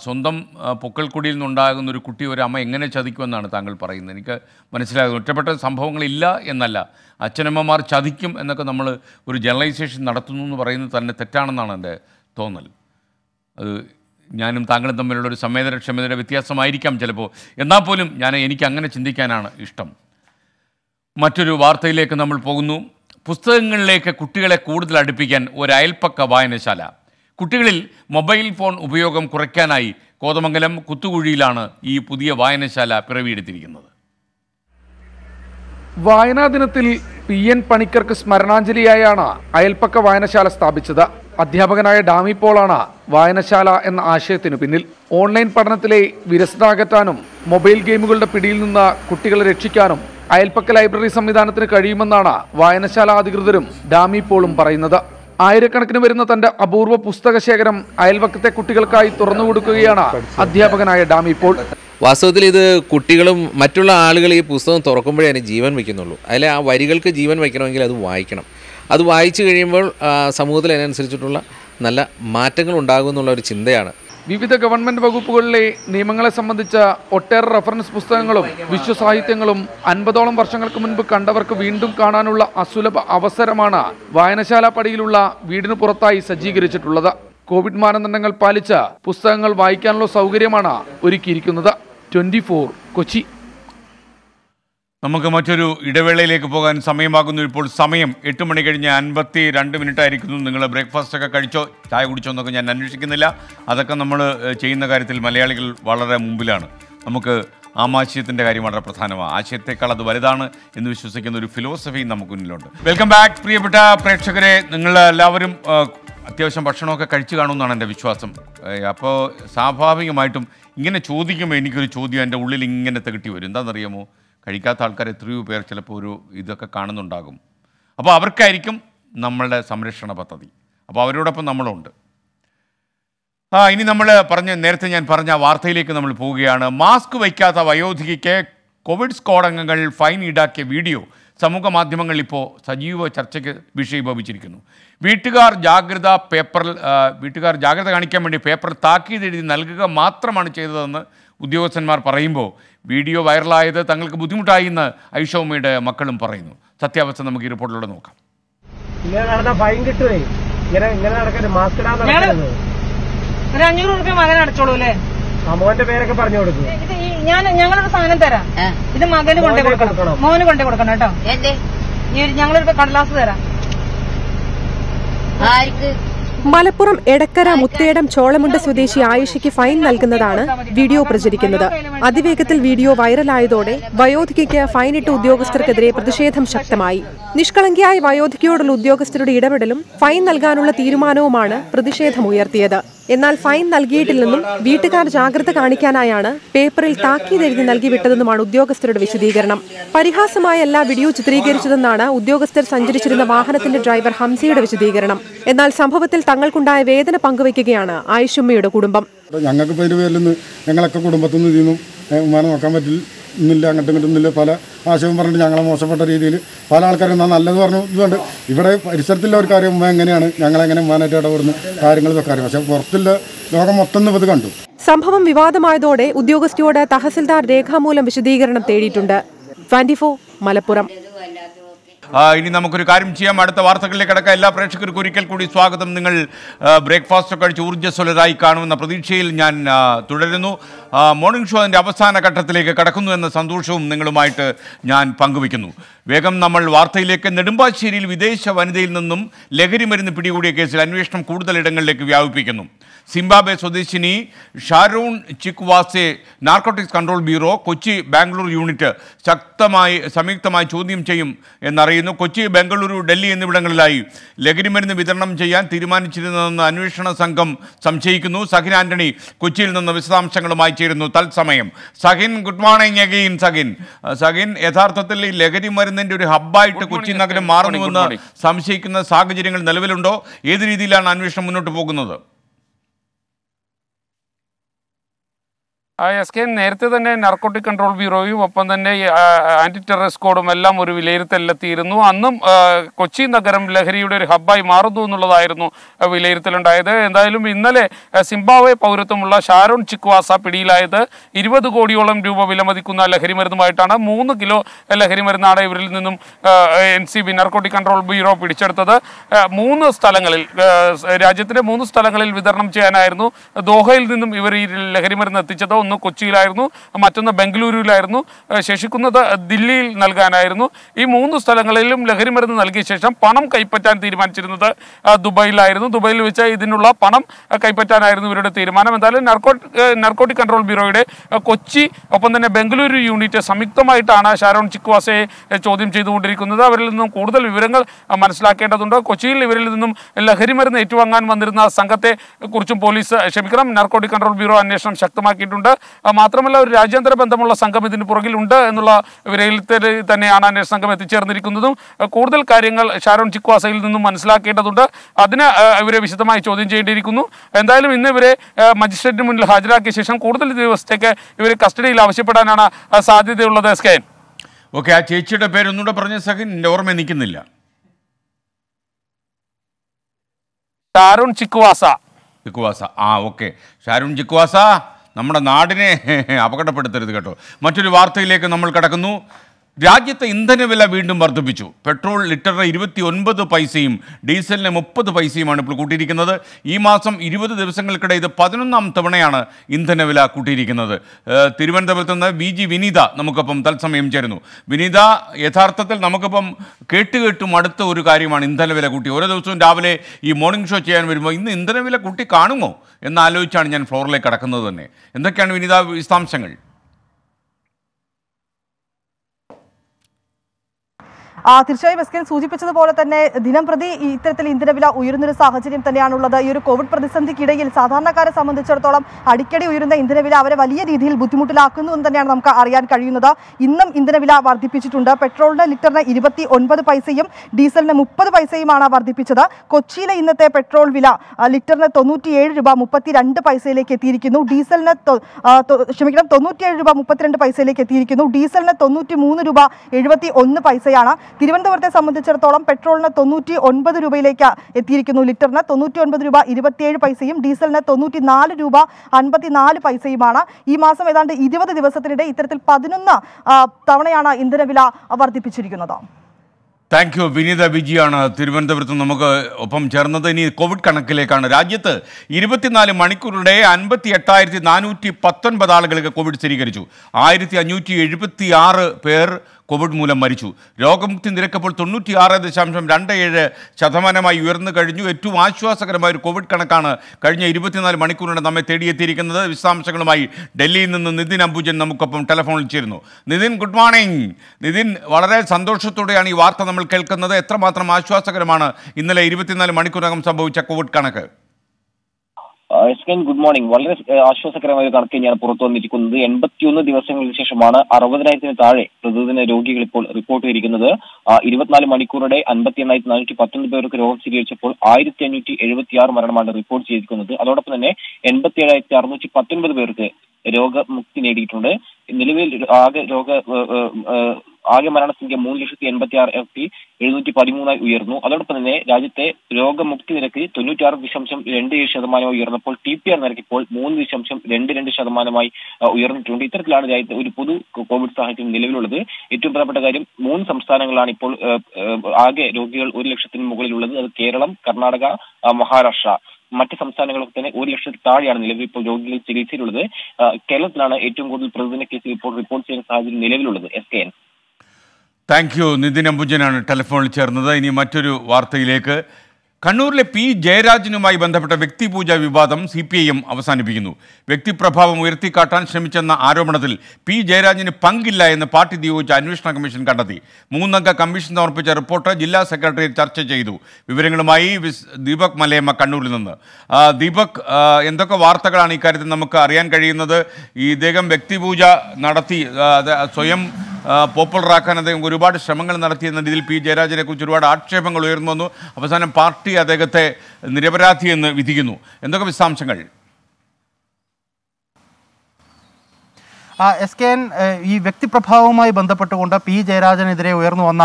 സ്വന്തം പൊക്കൽക്കുടിയിൽ നിന്നുണ്ടാകുന്ന ഒരു കുട്ടി ഒരു അമ്മ എങ്ങനെ ചതിക്കുമെന്നാണ് താങ്കൾ പറയുന്നത് എനിക്ക് മനസ്സിലാകുന്നത് ഒറ്റപ്പെട്ട സംഭവങ്ങളില്ല എന്നല്ല അച്ഛനമ്മമാർ ചതിക്കും എന്നൊക്കെ നമ്മൾ ഒരു ജനറലൈസേഷൻ നടത്തുന്നു എന്ന് പറയുന്നത് തന്നെ തെറ്റാണെന്നാണ് എൻ്റെ തോന്നൽ അത് ഞാനും താങ്കളും തമ്മിലുള്ള ഒരു സംവേദനക്ഷമതയുടെ വ്യത്യാസമായിരിക്കാം ചിലപ്പോൾ എന്നാൽ പോലും ഞാൻ എനിക്ക് അങ്ങനെ ചിന്തിക്കാനാണ് ഇഷ്ടം മറ്റൊരു വാർത്തയിലേക്ക് നമ്മൾ പോകുന്നു പുസ്തകങ്ങളിലേക്ക് കുട്ടികളെ കൂടുതൽ അടുപ്പിക്കാൻ ഒരു അയൽപ്പക്ക വായനശാല കുട്ടികളിൽ മൊബൈൽ ഫോൺ ഉപയോഗം കുറയ്ക്കാനായി കോതമംഗലം കുത്തുകുഴിയിലാണ് ഈ പുതിയ വായനശാല പിറവിയെടുത്തിരിക്കുന്നത് വായനാ ദിനത്തിൽ പി എൻ പണിക്കർക്ക് സ്മരണാഞ്ജലിയായാണ് അയൽപ്പക്ക വായനശാല സ്ഥാപിച്ചത് അധ്യാപകനായ ഡാമി പോളാണ് വായനശാല എന്ന ആശയത്തിനു പിന്നിൽ ഓൺലൈൻ പഠനത്തിലെ വിരസത അകറ്റാനും മൊബൈൽ ഗെയിമുകളുടെ പിടിയിൽ നിന്ന് കുട്ടികളെ രക്ഷിക്കാനും അയൽപ്പക്ക ലൈബ്രറി സംവിധാനത്തിന് കഴിയുമെന്നാണ് വായനശാല അധികൃതരും ഡാമി പോളും പറയുന്നത് ആയിരക്കണക്കിന് വരുന്ന തന്റെ അപൂർവ പുസ്തക ശേഖരം അയൽവക്കത്തെ കുട്ടികൾക്കായി തുറന്നു കൊടുക്കുകയാണ് അധ്യാപകനായ ഡാം ഇപ്പോൾ വാസ്തവത്തിൽ ഇത് കുട്ടികളും മറ്റുള്ള ആളുകൾ ഈ പുസ്തകം തുറക്കുമ്പോഴേ അതിന് ജീവൻ വയ്ക്കുന്നുള്ളൂ അതിൽ ആ വരികൾക്ക് ജീവൻ വയ്ക്കണമെങ്കിൽ അത് വായിക്കണം അത് വായിച്ചു കഴിയുമ്പോൾ സമൂഹത്തിൽ അതിനനുസരിച്ചിട്ടുള്ള നല്ല മാറ്റങ്ങൾ ഉണ്ടാകുമെന്നുള്ള ഒരു ചിന്തയാണ് വിവിധ ഗവൺമെൻറ് വകുപ്പുകളിലെ നിയമങ്ങളെ സംബന്ധിച്ച ഒട്ടേറെ റഫറൻസ് പുസ്തകങ്ങളും വിശ്വസാഹിത്യങ്ങളും അൻപതോളം വർഷങ്ങൾക്ക് മുൻപ് കണ്ടവർക്ക് വീണ്ടും കാണാനുള്ള അസുലഭ അവസരമാണ് വായനശാല പടിയിലുള്ള വീടിന് പുറത്തായി സജ്ജീകരിച്ചിട്ടുള്ളത് കോവിഡ് മാനദണ്ഡങ്ങൾ പാലിച്ച പുസ്തകങ്ങൾ വായിക്കാനുള്ള സൗകര്യമാണ് ഒരുക്കിയിരിക്കുന്നത് ട്വൻറ്റി കൊച്ചി നമുക്ക് മറ്റൊരു ഇടവേളയിലേക്ക് പോകാൻ സമയമാകുന്നു ഇപ്പോൾ സമയം എട്ട് മണി കഴിഞ്ഞ് അൻപത്തി രണ്ട് മിനിറ്റ് ആയിരിക്കുന്നു നിങ്ങൾ ബ്രേക്ക്ഫാസ്റ്റ് ഒക്കെ കഴിച്ചോ ചായ കുടിച്ചോ എന്നൊക്കെ ഞാൻ അന്വേഷിക്കുന്നില്ല അതൊക്കെ നമ്മൾ ചെയ്യുന്ന കാര്യത്തിൽ മലയാളികൾ വളരെ മുമ്പിലാണ് നമുക്ക് ആമാശയത്തിൻ്റെ കാര്യം വളരെ പ്രധാനമാണ് ആശയത്തെക്കാൾ അത് വലുതാണ് എന്ന് വിശ്വസിക്കുന്ന ഒരു ഫിലോസഫി നമുക്ക് മുന്നിലുണ്ട് വെൽക്കം ബാക്ക് പ്രിയപ്പെട്ട പ്രേക്ഷകരെ നിങ്ങൾ എല്ലാവരും അത്യാവശ്യം ഭക്ഷണമൊക്കെ കഴിച്ചു കാണുമെന്നാണ് എൻ്റെ വിശ്വാസം അപ്പോൾ സ്വാഭാവികമായിട്ടും ഇങ്ങനെ ചോദിക്കുമ്പോൾ എനിക്കൊരു ചോദ്യം എൻ്റെ ഉള്ളിൽ ഇങ്ങനെ തകട്ടി വരും എന്താണെന്നറിയാമോ കഴിക്കാത്ത ആൾക്കാർ എത്രയോ പേർ ചിലപ്പോൾ ഒരു ഇതൊക്കെ കാണുന്നുണ്ടാകും അപ്പോൾ അവർക്കായിരിക്കും നമ്മളുടെ സംരക്ഷണ പദ്ധതി അപ്പോൾ അവരോടൊപ്പം നമ്മളുണ്ട് ആ ഇനി നമ്മൾ പറഞ്ഞ നേരത്തെ ഞാൻ പറഞ്ഞ വാർത്തയിലേക്ക് നമ്മൾ പോവുകയാണ് മാസ്ക് വയ്ക്കാത്ത വയോധികയ്ക്ക് കോവിഡ് സ്ക്വാഡ് അംഗങ്ങൾ ഫൈൻ ഈടാക്കിയ വീഡിയോ സമൂഹ മാധ്യമങ്ങളിൽ ഇപ്പോൾ സജീവ ചർച്ചയ്ക്ക് വിഷയഭവിച്ചിരിക്കുന്നു വീട്ടുകാർ ജാഗ്രത പേപ്പറിൽ വീട്ടുകാർ ജാഗ്രത കാണിക്കാൻ വേണ്ടി പേപ്പർ താക്കീത് എഴുതി നൽകുക മാത്രമാണ് ചെയ്തതെന്ന് ഉദ്യോഗസ്ഥന്മാർ പറയുമ്പോൾ വീഡിയോ വൈറലായത് തങ്ങൾക്ക് ബുദ്ധിമുട്ടായി എന്ന് ഐഷോമയുടെ മക്കളും പറയുന്നു സത്യാവസ്ഥ നമുക്ക് ഈ റിപ്പോർട്ടിലൂടെ നോക്കാം ഫൈൻ നടക്കരുത് മാസ്ക് മകൻ അടച്ചോളൂ അല്ലേ പേരൊക്കെ പറഞ്ഞു ഇത് ഞാൻ ഞങ്ങളൊരു സാധനം തരാം ഇത് മകന് കൊണ്ടേ കൊടുക്കണം മോന് കൊണ്ടേ കൊടുക്കണം കേട്ടോ ഒരു- ഞങ്ങളൊരു കടലാസ് തരാം ആർക്ക് മലപ്പുറം എടക്കര മുത്തേടം ചോളമുണ്ട സ്വദേശി ആയിഷയ്ക്ക് ഫൈൻ നൽകുന്നതാണ് വീഡിയോ പ്രചരിക്കുന്നത് അതിവേഗത്തിൽ വീഡിയോ വൈറലായതോടെ വയോധികയ്ക്ക് ഫൈനിട്ട ഉദ്യോഗസ്ഥർക്കെതിരെ പ്രതിഷേധം ശക്തമായി നിഷ്കളങ്കിയായ വയോധികയോടുള്ള ഉദ്യോഗസ്ഥരുടെ ഇടപെടലും ഫൈൻ നൽകാനുള്ള തീരുമാനവുമാണ് പ്രതിഷേധമുയർത്തിയത് എന്നാൽ ഫൈൻ നൽകിയിട്ടില്ലെന്നും വീട്ടുകാർ ജാഗ്രത കാണിക്കാനായാണ് പേപ്പറിൽ താക്കീതെഴുതി നൽകി വിട്ടതെന്നുമാണ് ഉദ്യോഗസ്ഥരുടെ വിശദീകരണം പരിഹാസമായല്ല വീഡിയോ ചിത്രീകരിച്ചതെന്നാണ് ഉദ്യോഗസ്ഥർ സഞ്ചരിച്ചിരുന്ന വാഹനത്തിന്റെ ഡ്രൈവർ ഹംസയുടെ വിശദീകരണം എന്നാൽ സംഭവത്തിൽ തങ്ങൾക്കുണ്ടായ വേദന പങ്കുവയ്ക്കുകയാണ് ആയിഷുമ്മയുടെ കുടുംബം ഞങ്ങൾക്ക് പേര് പേരിൽ ഞങ്ങളൊക്കെ കുടുംബത്തിൽ നിന്ന് നോക്കാൻ പറ്റില്ല ഇന്നില്ല അങ്ങോട്ടും ഇങ്ങോട്ടും ഇന്നില്ല പല ആശയവും പറഞ്ഞിട്ട് ഞങ്ങളെ മോശപ്പെട്ട രീതിയിൽ പല ആൾക്കാരും എന്നാൽ നല്ലത് പറഞ്ഞു ഇതുകൊണ്ട് ഇവിടെ പരിസരത്തുള്ളവർക്ക് അറിയാം ഉമ്മ എങ്ങനെയാണ് ഞങ്ങളെങ്ങനെ ഉമ്മാനായിട്ട് ഇടപെടുന്നു കാര്യങ്ങൾ അറിയാം പക്ഷേ പുറത്തുള്ള ലോകം മൊത്തം ഇത് കണ്ടു സംഭവം വിവാദമായതോടെ ഉദ്യോഗസ്ഥയോട് തഹസിൽദാർ രേഖാമൂലം വിശദീകരണം തേടിയിട്ടുണ്ട് ട്വന്റി മലപ്പുറം ഇനി നമുക്കൊരു കാര്യം ചെയ്യാം അടുത്ത വാർത്തകളിലേക്ക് കിടക്കാം എല്ലാ പ്രേക്ഷകർക്കും ഒരിക്കൽ കൂടി സ്വാഗതം നിങ്ങൾ ബ്രേക്ക്ഫാസ്റ്റ് ഒക്കെ കഴിച്ച് ഊർജ്ജസ്വലരായി കാണുമെന്ന പ്രതീക്ഷയിൽ ഞാൻ തുടരുന്നു മോർണിംഗ് അതിൻ്റെ അവസാന ഘട്ടത്തിലേക്ക് കടക്കുന്നു എന്ന സന്തോഷവും നിങ്ങളുമായിട്ട് ഞാൻ പങ്കുവയ്ക്കുന്നു വേഗം നമ്മൾ വാർത്തയിലേക്ക് നെടുമ്പാശ്ശേരിയിൽ വിദേശ വനിതയിൽ നിന്നും ലഹരി മരുന്ന് പിടികൂടിയ കേസിൽ അന്വേഷണം കൂടുതൽ ഇടങ്ങളിലേക്ക് വ്യാപിപ്പിക്കുന്നു സിംബാബെ സ്വദേശിനി Sharon Chikwase narcotics control bureau Kochi Bangalore unit ശക്തമായി സംയുക്തമായി ചോദ്യം ചെയ്യും എന്നറിയുന്നു കൊച്ചി ബംഗളൂരു ഡൽഹി എന്നിവിടങ്ങളിലായി ലഹരിമരുന്ന് വിതരണം ചെയ്യാൻ തീരുമാനിച്ചിരുന്നതെന്ന് അന്വേഷണ സംഘം സംശയിക്കുന്നു സഹിൻ ആന്റണി കൊച്ചിയിൽ നിന്ന് വിശദാംശങ്ങളുമായി കാണിച്ചിരുന്നു തത്സമയം Sakhin good morning again Sakhin Sakhin യഥാർത്ഥത്തിൽ ഈ ലഹരി മരുന്നിൻ്റെ ഒരു ഹബ്ബായിട്ട് കൊച്ചി നഗരം മാറുന്നുവെന്ന് സംശയിക്കുന്ന സാഹചര്യങ്ങൾ നിലവിലുണ്ടോ ഏത് രീതിയിലാണ് അന്വേഷണം മുന്നോട്ട് പോകുന്നത് എസ് കെ നേരത്തെ തന്നെ നർക്കോട്ടിക് കൺട്രോൾ ബ്യൂറോയും ഒപ്പം തന്നെ ആന്റി ടെററിസ്റ്റ് സ്ക്വാഡും എല്ലാം ഒരു വിലയിരുത്തലിലെത്തിയിരുന്നു അന്നും കൊച്ചി നഗരം ലഹരിയുടെ ഒരു ഹബ്ബായി മാറുന്നു എന്നുള്ളതായിരുന്നു വിലയിരുത്തലുണ്ടായത് എന്തായാലും ഇന്നലെ സിംബാവെ പൗരത്വമുള്ള ഷാരോൺ ചിക്വാസ പിടിയിലായത് ഇരുപത് കോടിയോളം രൂപ വിലമതിക്കുന്ന ലഹരി മരുന്നുമായിട്ടാണ് മൂന്ന് കിലോ ലഹരി മരുന്നാണ് ഇവരിൽ നിന്നും N C B narcotic control bureau പിടിച്ചെടുത്തത് മൂന്ന് സ്ഥലങ്ങളിൽ രാജ്യത്തിൻ്റെ മൂന്ന് സ്ഥലങ്ങളിൽ വിതരണം ചെയ്യാനായിരുന്നു ദോഹയിൽ നിന്നും ഇവർ ഈ ലഹരി മരുന്ന് എത്തിച്ചത് ഒന്ന് കൊച്ചിയിലായിരുന്നു മറ്റൊന്ന് ബംഗളൂരുവിലായിരുന്നു ശേഷിക്കുന്നത് ദില്ലിയിൽ നൽകാനായിരുന്നു ഈ മൂന്ന് സ്ഥലങ്ങളിലും ലഹരി മരുന്ന് നൽകിയ ശേഷം പണം കൈപ്പറ്റാൻ തീരുമാനിച്ചിരുന്നത് ദുബായിലായിരുന്നു ദുബായിൽ വെച്ച് ഇതിനുള്ള പണം കൈപ്പറ്റാനായിരുന്നു ഇവരുടെ തീരുമാനം എന്തായാലും നർക്കോട്ടിക് നർക്കോട്ടിക് കൺട്രോൾ ബ്യൂറോയുടെ കൊച്ചി ഒപ്പം തന്നെ ബംഗളൂരു യൂണിറ്റ് സംയുക്തമായിട്ടാണ് ഷാരോൺ ചിക്വാസയെ ചോദ്യം ചെയ്തുകൊണ്ടിരിക്കുന്നത് അവരിൽ നിന്നും കൂടുതൽ വിവരങ്ങൾ മനസ്സിലാക്കേണ്ടതുണ്ട് കൊച്ചിയിൽ ഇവരിൽ നിന്നും ലഹരി മരുന്ന് ഏറ്റുവാങ്ങാൻ വന്നിരുന്ന സംഘത്തെ കുറിച്ചും പോലീസ് ക്ഷമിക്കണം നർക്കോട്ടിക് കൺട്രോൾ ബ്യൂറോ അന്വേഷണം ശക്തമാക്കിയിട്ടുണ്ട് മാത്രമല്ല ഒരു രാജ്യാന്തര ബന്ധമുള്ള സംഘം ഇതിന് പുറകിലുണ്ട് എന്നുള്ള വിലയിരുത്തൽ തന്നെയാണ് അന്വേഷണ സംഘം എത്തിച്ചേർന്നിരിക്കുന്നതും കൂടുതൽ കാര്യങ്ങൾ ഷാരോൺ ചിക്വാസയിൽ നിന്നും മനസ്സിലാക്കേണ്ടതുണ്ട് അതിന് ഇവരെ വിശദമായി ചോദ്യം ചെയ്യേണ്ടിയിരിക്കുന്നു എന്തായാലും ഇന്ന് ഇവരെ മജിസ്ട്രേറ്റിന് മുന്നിൽ ഹാജരാക്കിയ ശേഷം കൂടുതൽ ദിവസത്തേക്ക് ഇവർ കസ്റ്റഡിയിൽ ആവശ്യപ്പെടാനാണ് സാധ്യതയുള്ളത് എസ് കെ ഓക്കെ ആ ചേച്ചിയുടെ പേര് ഒന്നുകൂടെ പറഞ്ഞ സെക്കൻഡ് ഓർമ്മ നിൽക്കുന്നില്ല ഷാരൂൺ ചിക്വാസ ചിക്വാസ ആ ഓക്കെ ഷാരൂൺ ചിക്വാസ നമ്മുടെ നാടിനെ അപകടപ്പെടുത്തരുത് കേട്ടോ മറ്റൊരു വാർത്തയിലേക്ക് നമ്മൾ കിടക്കുന്നു രാജ്യത്തെ ഇന്ധനവില വീണ്ടും വർദ്ധിപ്പിച്ചു പെട്രോൾ ലിറ്ററിന് ഇരുപത്തി ഒൻപത് പൈസയും ഡീസലിന് മുപ്പത് പൈസയുമാണ് ഇപ്പോൾ കൂട്ടിയിരിക്കുന്നത് ഈ മാസം ഇരുപത് ദിവസങ്ങൾക്കിടെ ഇത് പതിനൊന്നാം തവണയാണ് ഇന്ധനവില കൂട്ടിയിരിക്കുന്നത് തിരുവനന്തപുരത്ത് നിന്ന് വി ജി വിനീത നമുക്കൊപ്പം തത്സമയം ചേരുന്നു വിനീത യഥാർത്ഥത്തിൽ നമുക്കിപ്പം കേട്ടുകേട്ടും അടുത്ത ഒരു കാര്യമാണ് ഇന്ധനവില കൂട്ടി ഓരോ ദിവസവും രാവിലെ ഈ മോർണിംഗ് ഷോ ചെയ്യാൻ വരുമ്പോൾ ഇന്ന് ഇന്ധനവില കൂട്ടി കാണുമോ എന്നാലോചിച്ചാണ് ഞാൻ ഫ്ലോറിലേക്ക് കടക്കുന്നത് തന്നെ എന്തൊക്കെയാണ് വിനീത വിശദാംശങ്ങൾ തീർച്ചയായും എസ് സൂചിപ്പിച്ചതുപോലെ തന്നെ ദിനം പ്രതി ഇത്തരത്തിൽ ഇന്ധനവില ഉയരുന്നൊരു സാഹചര്യം തന്നെയാണുള്ളത് ഈ ഒരു കോവിഡ് പ്രതിസന്ധിക്കിടയിൽ സാധാരണക്കാരെ സംബന്ധിച്ചിടത്തോളം അടിക്കടി ഉയരുന്ന ഇന്ധനവില അവരെ വലിയ രീതിയിൽ ബുദ്ധിമുട്ടിലാക്കുന്നു എന്ന് തന്നെയാണ് നമുക്ക് അറിയാൻ കഴിയുന്നത് ഇന്നും ഇന്ധനവില വർദ്ധിപ്പിച്ചിട്ടുണ്ട് പെട്രോളിന് ലിറ്ററിന് ഇരുപത്തി ഒൻപത് പൈസയും ഡീസലിന് മുപ്പത് പൈസയുമാണ് വർദ്ധിപ്പിച്ചത് കൊച്ചിയിലെ ഇന്നത്തെ പെട്രോൾ വില ലിറ്ററിന് തൊണ്ണൂറ്റിയേഴ് രൂപ മുപ്പത്തിരണ്ട് പൈസയിലേക്ക് എത്തിയിരിക്കുന്നു ഡീസലിന് ക്ഷമിക്കണം തൊണ്ണൂറ്റിയേഴ് രൂപ മുപ്പത്തിരണ്ട് പൈസയിലേക്ക് എത്തിയിരിക്കുന്നു ഡീസലിന് തൊണ്ണൂറ്റി മൂന്ന് രൂപ എഴുപത്തി ഒന്ന് പൈസയാണ് തിരുവനന്തപുരത്തെ സംബന്ധിച്ചിടത്തോളം പെട്രോളിന് തൊണ്ണൂറ്റി ഒൻപത് രൂപയിലേക്ക് എത്തിയിരിക്കുന്നു ലിറ്ററിന് തൊണ്ണൂറ്റി ഒൻപത് രൂപ ഇരുപത്തിയേഴ് പൈസയും ഡീസലിന് തൊണ്ണൂറ്റി നാല് രൂപ അൻപത്തിനാല് പൈസയുമാണ് ഈ മാസം ഏതാണ്ട് ഇരുപത് ദിവസത്തിനിടെ ഇത്തരത്തിൽ പതിനൊന്ന് തവണയാണ് ഇന്ധനവില വർദ്ധിപ്പിച്ചിരിക്കുന്നത് താങ്ക് യു വിനീത വിജിയാണ് തിരുവനന്തപുരത്ത് നമുക്ക് ഒപ്പം ചേർന്നത് ഇനി കോവിഡ് കണക്കിലേക്കാണ് രാജ്യത്ത് ഇരുപത്തിനാല് മണിക്കൂറിടെ അൻപത്തി എട്ടായിരത്തി നാനൂറ്റി പത്തൊൻപത് ആളുകൾക്ക് കോവിഡ് സ്ഥിരീകരിച്ചു ആയിരത്തി അഞ്ഞൂറ്റി എഴുപത്തി ആറ് പേർ കോവിഡ് മൂലം മരിച്ചു രോഗമുക്തി നിരക്കപ്പോൾ തൊണ്ണൂറ്റിയാറ് ദശാംശം രണ്ട് ഏഴ് ശതമാനമായി ഉയർന്നു കഴിഞ്ഞു ഏറ്റവും ആശ്വാസകരമായ ഒരു കോവിഡ് കണക്കാണ് കഴിഞ്ഞ ഇരുപത്തിനാല് മണിക്കൂറിനെ നമ്മെ തേടിയെത്തിയിരിക്കുന്നത് വിശദാംശങ്ങളുമായി ഡൽഹിയിൽ നിന്ന് നിതിൻ അംബുജൻ നമുക്കൊപ്പം ടെലഫോണിൽ ചേരുന്നു നിതിൻ ഗുഡ് മോർണിംഗ് നിതിൻ വളരെ സന്തോഷത്തോടെയാണ് ഈ വാർത്ത നമ്മൾ കേൾക്കുന്നത് എത്രമാത്രം ആശ്വാസകരമാണ് ഇന്നലെ ഇരുപത്തിനാല് മണിക്കൂറിനകം സംഭവിച്ച കോവിഡ് കണക്ക് ഗുഡ് മോർണിംഗ് വളരെ ആശ്വാസകരമായ ഒരു കണക്ക് ഞാൻ പുറത്തു വന്നിരിക്കുന്നത് എൺപത്തിയൊന്ന് ദിവസങ്ങൾക്ക് ശേഷമാണ് അറുപതിനായിരത്തിന് താഴെ പ്രതിദിന രോഗികൾ ഇപ്പോൾ റിപ്പോർട്ട് ചെയ്തിരിക്കുന്നത് ഇരുപത്തിനാല് മണിക്കൂറുടെ അൻപത്തിയെണ്ണായിരത്തി നാനൂറ്റി പത്തൊൻപത് പേർക്ക് രോഗം സ്ഥിരീകരിച്ചപ്പോൾ ആയിരത്തി അഞ്ഞൂറ്റി എഴുപത്തിയാറ് മരണമാണ് റിപ്പോർട്ട് ചെയ്തിരിക്കുന്നത് അതോടൊപ്പം തന്നെ എൺപത്തിയേഴായിരത്തി അറുന്നൂറ്റി പത്തൊൻപത് പേർക്ക് രോഗമുക്തി നേടിയിട്ടുണ്ട് നിലവിൽ ആകെ രോഗ ആകെ മരണസംഖ്യ മൂന്ന് ലക്ഷത്തി എൺപത്തി ആറായിരത്തി എഴുന്നൂറ്റി പതിമൂന്നായി ഉയർന്നു അതോടൊപ്പം തന്നെ രാജ്യത്തെ രോഗമുക്തി നിരക്ക് തൊണ്ണൂറ്റാറ് ദശാംശം രണ്ട് ഏഴ് ശതമാനമായി ഉയർന്നപ്പോൾ ടി പി ആർ നിരക്ക് ഇപ്പോൾ മൂന്ന് ദശാംശം രണ്ട് രണ്ട് ശതമാനമായി ഉയർന്നിട്ടുണ്ട് ഇത്തരത്തിലാണ് രാജ്യത്ത് ഒരു പൊതു കോവിഡ് സാഹചര്യം നിലവിലുള്ളത് ഏറ്റവും പ്രധാനപ്പെട്ട കാര്യം മൂന്ന് സംസ്ഥാനങ്ങളാണ് ഇപ്പോൾ ആകെ രോഗികൾ ഒരു ലക്ഷത്തിന് മുകളിലുള്ളത് അത് കേരളം കർണാടക മഹാരാഷ്ട്ര മറ്റ് സംസ്ഥാനങ്ങളൊക്കെ തന്നെ ഒരു ലക്ഷത്തിൽ താഴെയാണ് നിലവിൽ ഇപ്പോൾ രോഗികൾ ചികിത്സയിലുള്ളത് കേരളത്തിലാണ് ഏറ്റവും കൂടുതൽ പ്രതിദിന കേസുകൾ ഇപ്പോൾ റിപ്പോർട്ട് ചെയ്യുന്ന സാഹചര്യം നിലവിലുള്ളത് S K N thank you Nithin അംബുജനാണ് ടെലിഫോണിൽ ചേർന്നത് ഇനി മറ്റൊരു വാർത്തയിലേക്ക് കണ്ണൂരിലെ പി ജയരാജനുമായി ബന്ധപ്പെട്ട വ്യക്തിപൂജ വിവാദം സി പി ഐ എം അവസാനിപ്പിക്കുന്നു വ്യക്തിപ്രഭാവം ഉയർത്തിക്കാട്ടാൻ ശ്രമിച്ചെന്ന ആരോപണത്തിൽ പി ജയരാജന് പങ്കില്ല എന്ന് പാർട്ടി നിയോഗിച്ച അന്വേഷണ കമ്മീഷൻ കണ്ടെത്തി മൂന്നംഗ കമ്മീഷൻ സമർപ്പിച്ച റിപ്പോർട്ട് ജില്ലാ സെക്രട്ടറി ചർച്ച ചെയ്തു വിവരങ്ങളുമായി ദീപക് മലയമ്മ കണ്ണൂരിൽ നിന്ന് ദീപക് എന്തൊക്കെ വാർത്തകളാണ് ഇക്കാര്യത്തിൽ നമുക്ക് അറിയാൻ കഴിയുന്നത് ഇദ്ദേഹം വ്യക്തിപൂജ നടത്തി സ്വയം പോപ്പുലറാക്കാൻ അദ്ദേഹം ഒരുപാട് ശ്രമങ്ങൾ നടത്തിയെന്ന രീതിയിൽ പി ജയരാജനെക്കുറിച്ച് ഒരുപാട് ആക്ഷേപങ്ങൾ ഉയർന്നു വന്നു അവസാനം പാർട്ടി അദ്ദേഹത്തെ നിരപരാധിയെന്ന് വിധിക്കുന്നു എന്തൊക്കെ വിശദാംശങ്ങൾ എസ് കെ എൻ ഈ വ്യക്തിപ്രഭാവവുമായി ബന്ധപ്പെട്ടുകൊണ്ട് പി ജയരാജനെതിരെ ഉയർന്നു വന്ന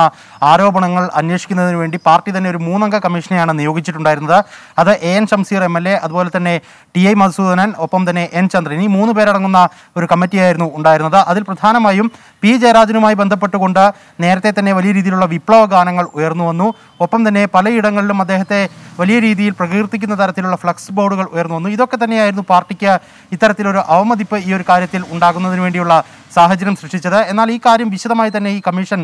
ആരോപണങ്ങൾ അന്വേഷിക്കുന്നതിന് വേണ്ടി പാർട്ടി തന്നെ ഒരു മൂന്നംഗ കമ്മീഷനെയാണ് നിയോഗിച്ചിട്ടുണ്ടായിരുന്നത് അത് A N Shamseer M L A അതുപോലെ തന്നെ ടി ഐ മധുസൂദനൻ ഒപ്പം തന്നെ എൻ ചന്ദ്രൻ ഈ മൂന്ന് പേരടങ്ങുന്ന ഒരു കമ്മിറ്റിയായിരുന്നു ഉണ്ടായിരുന്നത് അതിൽ പ്രധാനമായും പി ജയരാജനുമായി ബന്ധപ്പെട്ടുകൊണ്ട് നേരത്തെ തന്നെ വലിയ രീതിയിലുള്ള വിപ്ലവ ഗാനങ്ങൾ ഉയർന്നു വന്നു ഒപ്പം തന്നെ പലയിടങ്ങളിലും അദ്ദേഹത്തെ വലിയ രീതിയിൽ പ്രകീർത്തിക്കുന്ന തരത്തിലുള്ള ഫ്ലക്സ് ബോർഡുകൾ ഉയർന്നു വന്നു ഇതൊക്കെ തന്നെയായിരുന്നു പാർട്ടിക്ക് ഇത്തരത്തിലൊരു അവമതിപ്പ് ഈ ഒരു കാര്യത്തിൽ ഉണ്ടാകുന്നതിന് വേണ്ടിയുള്ള സാഹചര്യം സൃഷ്ടിച്ചത് എന്നാൽ ഈ കാര്യം വിശദമായി തന്നെ ഈ കമ്മീഷൻ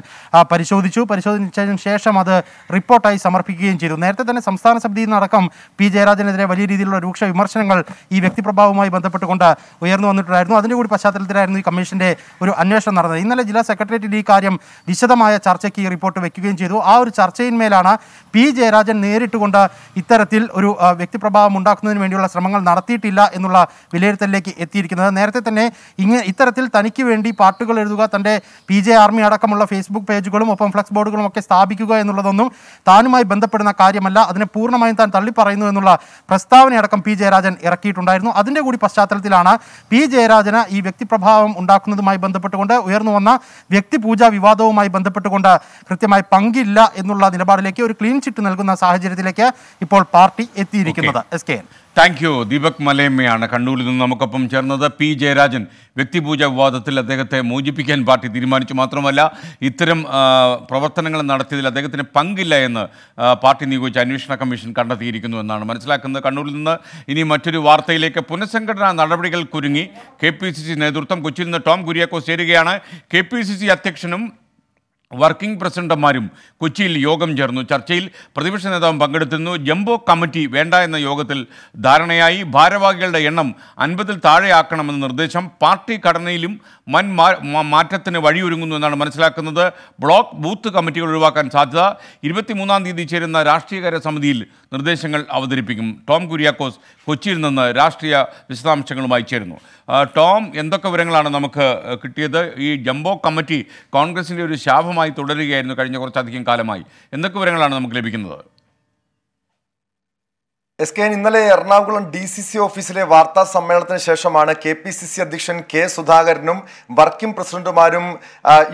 പരിശോധിച്ചു പരിശോധിച്ചതിന് ശേഷം അത് റിപ്പോർട്ടായി സമർപ്പിക്കുകയും ചെയ്തു നേരത്തെ തന്നെ സംസ്ഥാന സമിതിയിൽ നിന്നടക്കം പി ജയരാജനെതിരെ വലിയ രീതിയിലുള്ള രൂക്ഷ വിമർശനങ്ങൾ ഈ വ്യക്തിപ്രഭാവവുമായി ബന്ധപ്പെട്ടുകൊണ്ട് ഉയർന്നു വന്നിട്ടുണ്ടായിരുന്നു അതിൻ്റെ കൂടി പശ്ചാത്തലത്തിലായിരുന്നു ഈ കമ്മീഷൻ്റെ ഒരു അന്വേഷണം നടന്നത് ഇന്നലെ ജില്ലാ സെക്രട്ടേറിയറ്റിൽ ഈ കാര്യം വിശദമായ ചർച്ചയ്ക്ക് ഈ റിപ്പോർട്ട് വയ്ക്കുകയും ചെയ്തു ആ ഒരു ചർച്ചയിന്മേലാണ് പി ജയരാജൻ നേരിട്ടുകൊണ്ട് ഇത്തരത്തിൽ ഒരു വ്യക്തിപ്രഭാവം ഉണ്ടാക്കുന്നതിന് വേണ്ടിയുള്ള ശ്രമങ്ങൾ നടത്തിയിട്ടില്ല എന്നുള്ള വിലയിരുത്തലിലേക്ക് എത്തിയിരിക്കുന്നത് നേരത്തെ തന്നെ ഇങ്ങനെ ഇത്തരത്തിൽ തനിക്ക് വേണ്ടി വേണ്ടി പാട്ടുകൾ എഴുതുക തൻ്റെ പി ജെ ആർമി അടക്കമുള്ള ഫേസ്ബുക്ക് പേജുകളും ഒപ്പം ഫ്ലക്സ് ബോർഡുകളും ഒക്കെ സ്ഥാപിക്കുക എന്നുള്ളതൊന്നും താനുമായി ബന്ധപ്പെടുന്ന കാര്യമല്ല അതിനെ പൂർണ്ണമായും താൻ തള്ളിപ്പറയുന്നു എന്നുള്ള പ്രസ്താവനയടക്കം പി ജയരാജൻ ഇറക്കിയിട്ടുണ്ടായിരുന്നു അതിൻ്റെ കൂടി പശ്ചാത്തലത്തിലാണ് പി ജയരാജന് ഈ വ്യക്തിപ്രഭാവം ഉണ്ടാക്കുന്നതുമായി ബന്ധപ്പെട്ടുകൊണ്ട് ഉയർന്നു വന്ന വ്യക്തിപൂജാ വിവാദവുമായി ബന്ധപ്പെട്ടുകൊണ്ട് കൃത്യമായി പങ്കില്ല എന്നുള്ള നിലപാടിലേക്ക് ഒരു ക്ലീൻ ചിറ്റ് നൽകുന്ന സാഹചര്യത്തിലേക്ക് ഇപ്പോൾ പാർട്ടി എത്തിയിരിക്കുന്നത് S K N thank you Deepak മലയമ്മയാണ് കണ്ണൂരിൽ നിന്ന് നമുക്കൊപ്പം ചേർന്നത് പി ജയരാജൻ വ്യക്തിപൂജ വിവാദത്തിൽ അദ്ദേഹത്തെ മോചിപ്പിക്കാൻ പാർട്ടി തീരുമാനിച്ചു മാത്രമല്ല ഇത്തരം പ്രവർത്തനങ്ങൾ നടത്തിയതിൽ അദ്ദേഹത്തിന് പങ്കില്ല എന്ന് പാർട്ടി നിയോഗിച്ച അന്വേഷണ കമ്മീഷൻ കണ്ടെത്തിയിരിക്കുന്നു എന്നാണ് മനസ്സിലാക്കുന്നത് കണ്ണൂരിൽ നിന്ന് ഇനി മറ്റൊരു വാർത്തയിലേക്ക് പുനഃസംഘടനാ നടപടികൾ കുരുങ്ങി കെ നേതൃത്വം കൊച്ചിയിൽ നിന്ന് ടോം കുര്യാക്കോസ് ചേരുകയാണ് കെ അധ്യക്ഷനും വർക്കിംഗ് പ്രസിഡന്റുമാരും കൊച്ചിയിൽ യോഗം ചേർന്നു ചർച്ചയിൽ പ്രതിപക്ഷ നേതാവും പങ്കെടുത്തിരുന്നു ജംബോ കമ്മിറ്റി വേണ്ട എന്ന യോഗത്തിൽ ധാരണയായി ഭാരവാഹികളുടെ എണ്ണം അൻപതിൽ താഴെയാക്കണമെന്ന നിർദ്ദേശം പാർട്ടി ഘടനയിലും മൻ മാറ്റത്തിന് വഴിയൊരുങ്ങുന്നു എന്നാണ് മനസ്സിലാക്കുന്നത് ബ്ലോക്ക് ബൂത്ത് കമ്മിറ്റികൾ ഒഴിവാക്കാൻ സാധ്യത ഇരുപത്തിമൂന്നാം തീയതി ചേരുന്ന രാഷ്ട്രീയകാര്യ സമിതിയിൽ നിർദ്ദേശങ്ങൾ അവതരിപ്പിക്കും ടോം കുര്യാക്കോസ് കൊച്ചിയിൽ നിന്ന് രാഷ്ട്രീയ വിശദാംശങ്ങളുമായി ചേരുന്നു ടോം എന്തൊക്കെ വിവരങ്ങളാണ് നമുക്ക് കിട്ടിയത് ഈ ജംബോ കമ്മിറ്റി കോൺഗ്രസിൻ്റെ ഒരു ശാപമായി തുടരുകയായിരുന്നു കഴിഞ്ഞ കുറച്ചധികം കാലമായി എന്തൊക്കെ വിവരങ്ങളാണ് നമുക്ക് ലഭിക്കുന്നത് എസ് കെ ഇന്നലെ എറണാകുളം ഡി സി സി ഓഫീസിലെ വാർത്താ സമ്മേളനത്തിന് ശേഷമാണ് കെ പി സി സി അധ്യക്ഷൻ കെ സുധാകരനും വർക്കിംഗ് പ്രസിഡന്റുമാരും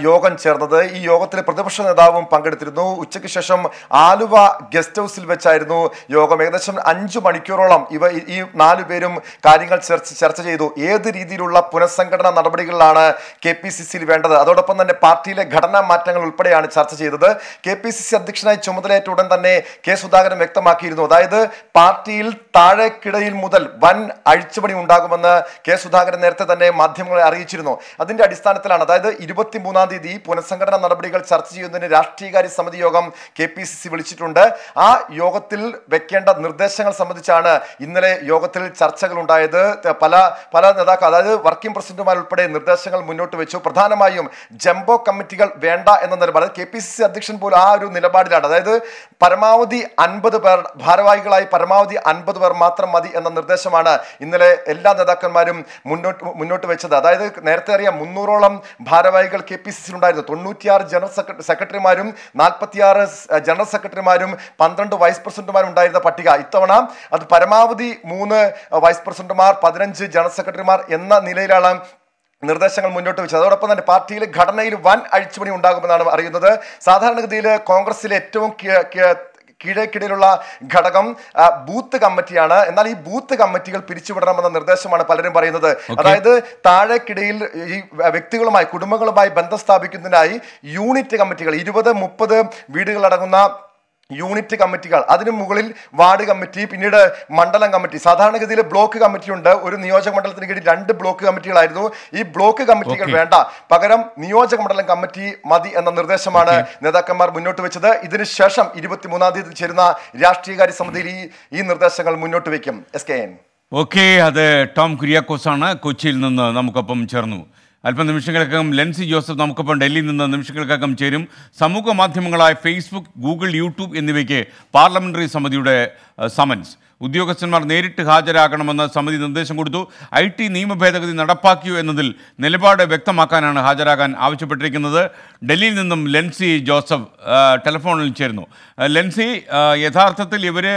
യോഗം ചേർന്നത് ഈ യോഗത്തിലെ പ്രതിപക്ഷ നേതാവും പങ്കെടുത്തിരുന്നു ഉച്ചയ്ക്ക് ശേഷം ആലുവ ഗസ്റ്റ് ഹൗസിൽ വെച്ചായിരുന്നു യോഗം ഏകദേശം അഞ്ചു മണിക്കൂറോളം ഇവ ഈ നാലു പേരും കാര്യങ്ങൾ ചർച്ച ചർച്ച ചെയ്തു ഏത് രീതിയിലുള്ള പുനഃസംഘടനാ നടപടികളിലാണ് കെ പി സി സിയിൽ വേണ്ടത് അതോടൊപ്പം തന്നെ പാർട്ടിയിലെ ഘടനാ മാറ്റങ്ങൾ ഉൾപ്പെടെയാണ് ചർച്ച ചെയ്തത് കെ പി സി സി അധ്യക്ഷനായി ചുമതലയേറ്റ ഉടൻ തന്നെ കെ സുധാകരൻ വ്യക്തമാക്കിയിരുന്നു അതായത് പാർട്ടി പാർട്ടിയിൽ താഴെക്കിടയിൽ മുതൽ വൻ അഴിച്ചുപണി ഉണ്ടാകുമെന്ന് കെ സുധാകരൻ നേരത്തെ തന്നെ മാധ്യമങ്ങളെ അറിയിച്ചിരുന്നു അതിന്റെ അടിസ്ഥാനത്തിലാണ് അതായത് ഇരുപത്തിമൂന്നാം തീയതി പുനഃസംഘടനാ നടപടികൾ ചർച്ച ചെയ്യുന്നതിന് രാഷ്ട്രീയകാര്യ സമിതി യോഗം കെ പി സി സി വിളിച്ചിട്ടുണ്ട് ആ യോഗത്തിൽ വെക്കേണ്ട നിർദ്ദേശങ്ങൾ സംബന്ധിച്ചാണ് ഇന്നലെ യോഗത്തിൽ ചർച്ചകൾ ഉണ്ടായത് പല പല നേതാക്കൾ അതായത് വർക്കിംഗ് പ്രസിഡന്റുമാർ ഉൾപ്പെടെ നിർദ്ദേശങ്ങൾ മുന്നോട്ട് വെച്ചു പ്രധാനമായും ജംബോ കമ്മിറ്റികൾ വേണ്ട എന്ന നിലപാട് കെ പി സി സി അധ്യക്ഷൻ പോലും ആ ഒരു നിലപാടിലാണ് അതായത് പരമാവധി അൻപത് പേർ ഭാരവാഹികളായി പരമാവധി പരമാവധി അൻപത് പേർ മാത്രം മതി എന്ന നിർദ്ദേശമാണ് ഇന്നലെ എല്ലാ നേതാക്കന്മാരും മുന്നോട്ട് മുന്നോട്ട് വെച്ചത് അതായത് നേരത്തെ അറിയാം മുന്നൂറോളം ഭാരവാഹികൾ കെ പി സി സി ഉണ്ടായിരുന്നു തൊണ്ണൂറ്റിയാറ് ജനറൽ സെക്രട്ടറിമാരും നാൽപ്പത്തിയാറ് ജനറൽ സെക്രട്ടറിമാരും പന്ത്രണ്ട് വൈസ് പ്രസിഡന്റുമാരും ഉണ്ടായിരുന്ന പട്ടിക ഇത്തവണ അത് പരമാവധി മൂന്ന് വൈസ് പ്രസിഡന്റുമാർ പതിനഞ്ച് ജനറൽ സെക്രട്ടറിമാർ എന്ന നിലയിലാണ് നിർദ്ദേശങ്ങൾ മുന്നോട്ട് വെച്ചത് അതോടൊപ്പം തന്നെ പാർട്ടിയിൽ ഘടനയിൽ വൻ അഴിച്ചുപണി ഉണ്ടാകുമെന്നാണ് അറിയുന്നത് സാധാരണഗതിയിൽ കോൺഗ്രസിലെ ഏറ്റവും കീഴേക്കിടയിലുള്ള ഘടകം ബൂത്ത് കമ്മിറ്റിയാണ് എന്നാൽ ഈ ബൂത്ത് കമ്മിറ്റികൾ പിരിച്ചുവിടണമെന്ന നിർദ്ദേശമാണ് പലരും പറയുന്നത് അതായത് താഴേക്കിടയിൽ ഈ വ്യക്തികളുമായി കുടുംബങ്ങളുമായി ബന്ധം സ്ഥാപിക്കുന്നതിനായി യൂണിറ്റ് കമ്മിറ്റികൾ ഇരുപത് മുപ്പത് വീടുകളടങ്ങുന്ന യൂണിറ്റ് കമ്മിറ്റികൾ അതിനു മുകളിൽ വാർഡ് കമ്മിറ്റി പിന്നീട് മണ്ഡലം കമ്മിറ്റി സാധാരണഗതിയിൽ ബ്ലോക്ക് കമ്മിറ്റി ഉണ്ട് ഒരു നിയോജക മണ്ഡലത്തിന് കീഴിൽ രണ്ട് ബ്ലോക്ക് കമ്മിറ്റികളായിരുന്നു ഈ ബ്ലോക്ക് കമ്മിറ്റികൾ വേണ്ട പകരം നിയോജക മണ്ഡലം കമ്മിറ്റി മതി എന്ന നിർദ്ദേശമാണ് നേതാക്കന്മാർ മുന്നോട്ട് വെച്ചത് ഇതിനുശേഷം ഇരുപത്തിമൂന്നാം തീയതി ചേരുന്ന രാഷ്ട്രീയകാര്യ സമിതിയിൽ ഈ ഈ നിർദ്ദേശങ്ങൾ മുന്നോട്ട് വയ്ക്കും എസ് കെ എൻ ഓക്കെ അത് ടോം കുര്യാക്കോസാണ് കൊച്ചിയിൽ നിന്ന് നമുക്കൊപ്പം ചേർന്നു നിമിഷങ്ങൾക്കകം ലെൻസി ജോസഫ് നമുക്കൊപ്പം ഡൽഹിയിൽ നിന്ന് നിമിഷങ്ങൾക്കകം ചേരും സമൂഹ മാധ്യമങ്ങളായ ഫേസ്ബുക്ക് ഗൂഗിൾ യൂട്യൂബ് എന്നിവയ്ക്ക് പാർലമെന്ററി സമിതിയുടെ സമൻസ് ഉദ്യോഗസ്ഥന്മാർ നേരിട്ട് ഹാജരാകണമെന്ന് സമിതി നിർദ്ദേശം കൊടുത്തു ഐ ടി നിയമ ഭേദഗതി നടപ്പാക്കിയോ എന്നതിൽ നിലപാട് വ്യക്തമാക്കാനാണ് ഹാജരാകാൻ ആവശ്യപ്പെട്ടിരിക്കുന്നത് ഡൽഹിയിൽ നിന്നും ലെൻസി ജോസഫ് ടെലിഫോണിൽ ചേരുന്നു ലെൻസി യഥാർത്ഥത്തിൽ ഇവർ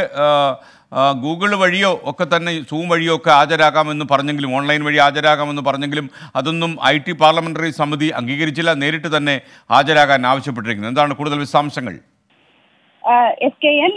ഗൂഗിൾ വഴിയോ ഒക്കെ തന്നെ സൂം വഴിയോ ഒക്കെ ഹാജരാകാമെന്ന് പറഞ്ഞെങ്കിലും ഓൺലൈൻ വഴി ഹാജരാകാമെന്ന് പറഞ്ഞെങ്കിലും അതൊന്നും ഐ ടി പാർലമെൻ്ററി സമിതി അംഗീകരിച്ചില്ല നേരിട്ട് തന്നെ ഹാജരാകാൻ ആവശ്യപ്പെട്ടിരിക്കുന്നത് എന്താണ് കൂടുതൽ വിശദാംശങ്ങൾ S K N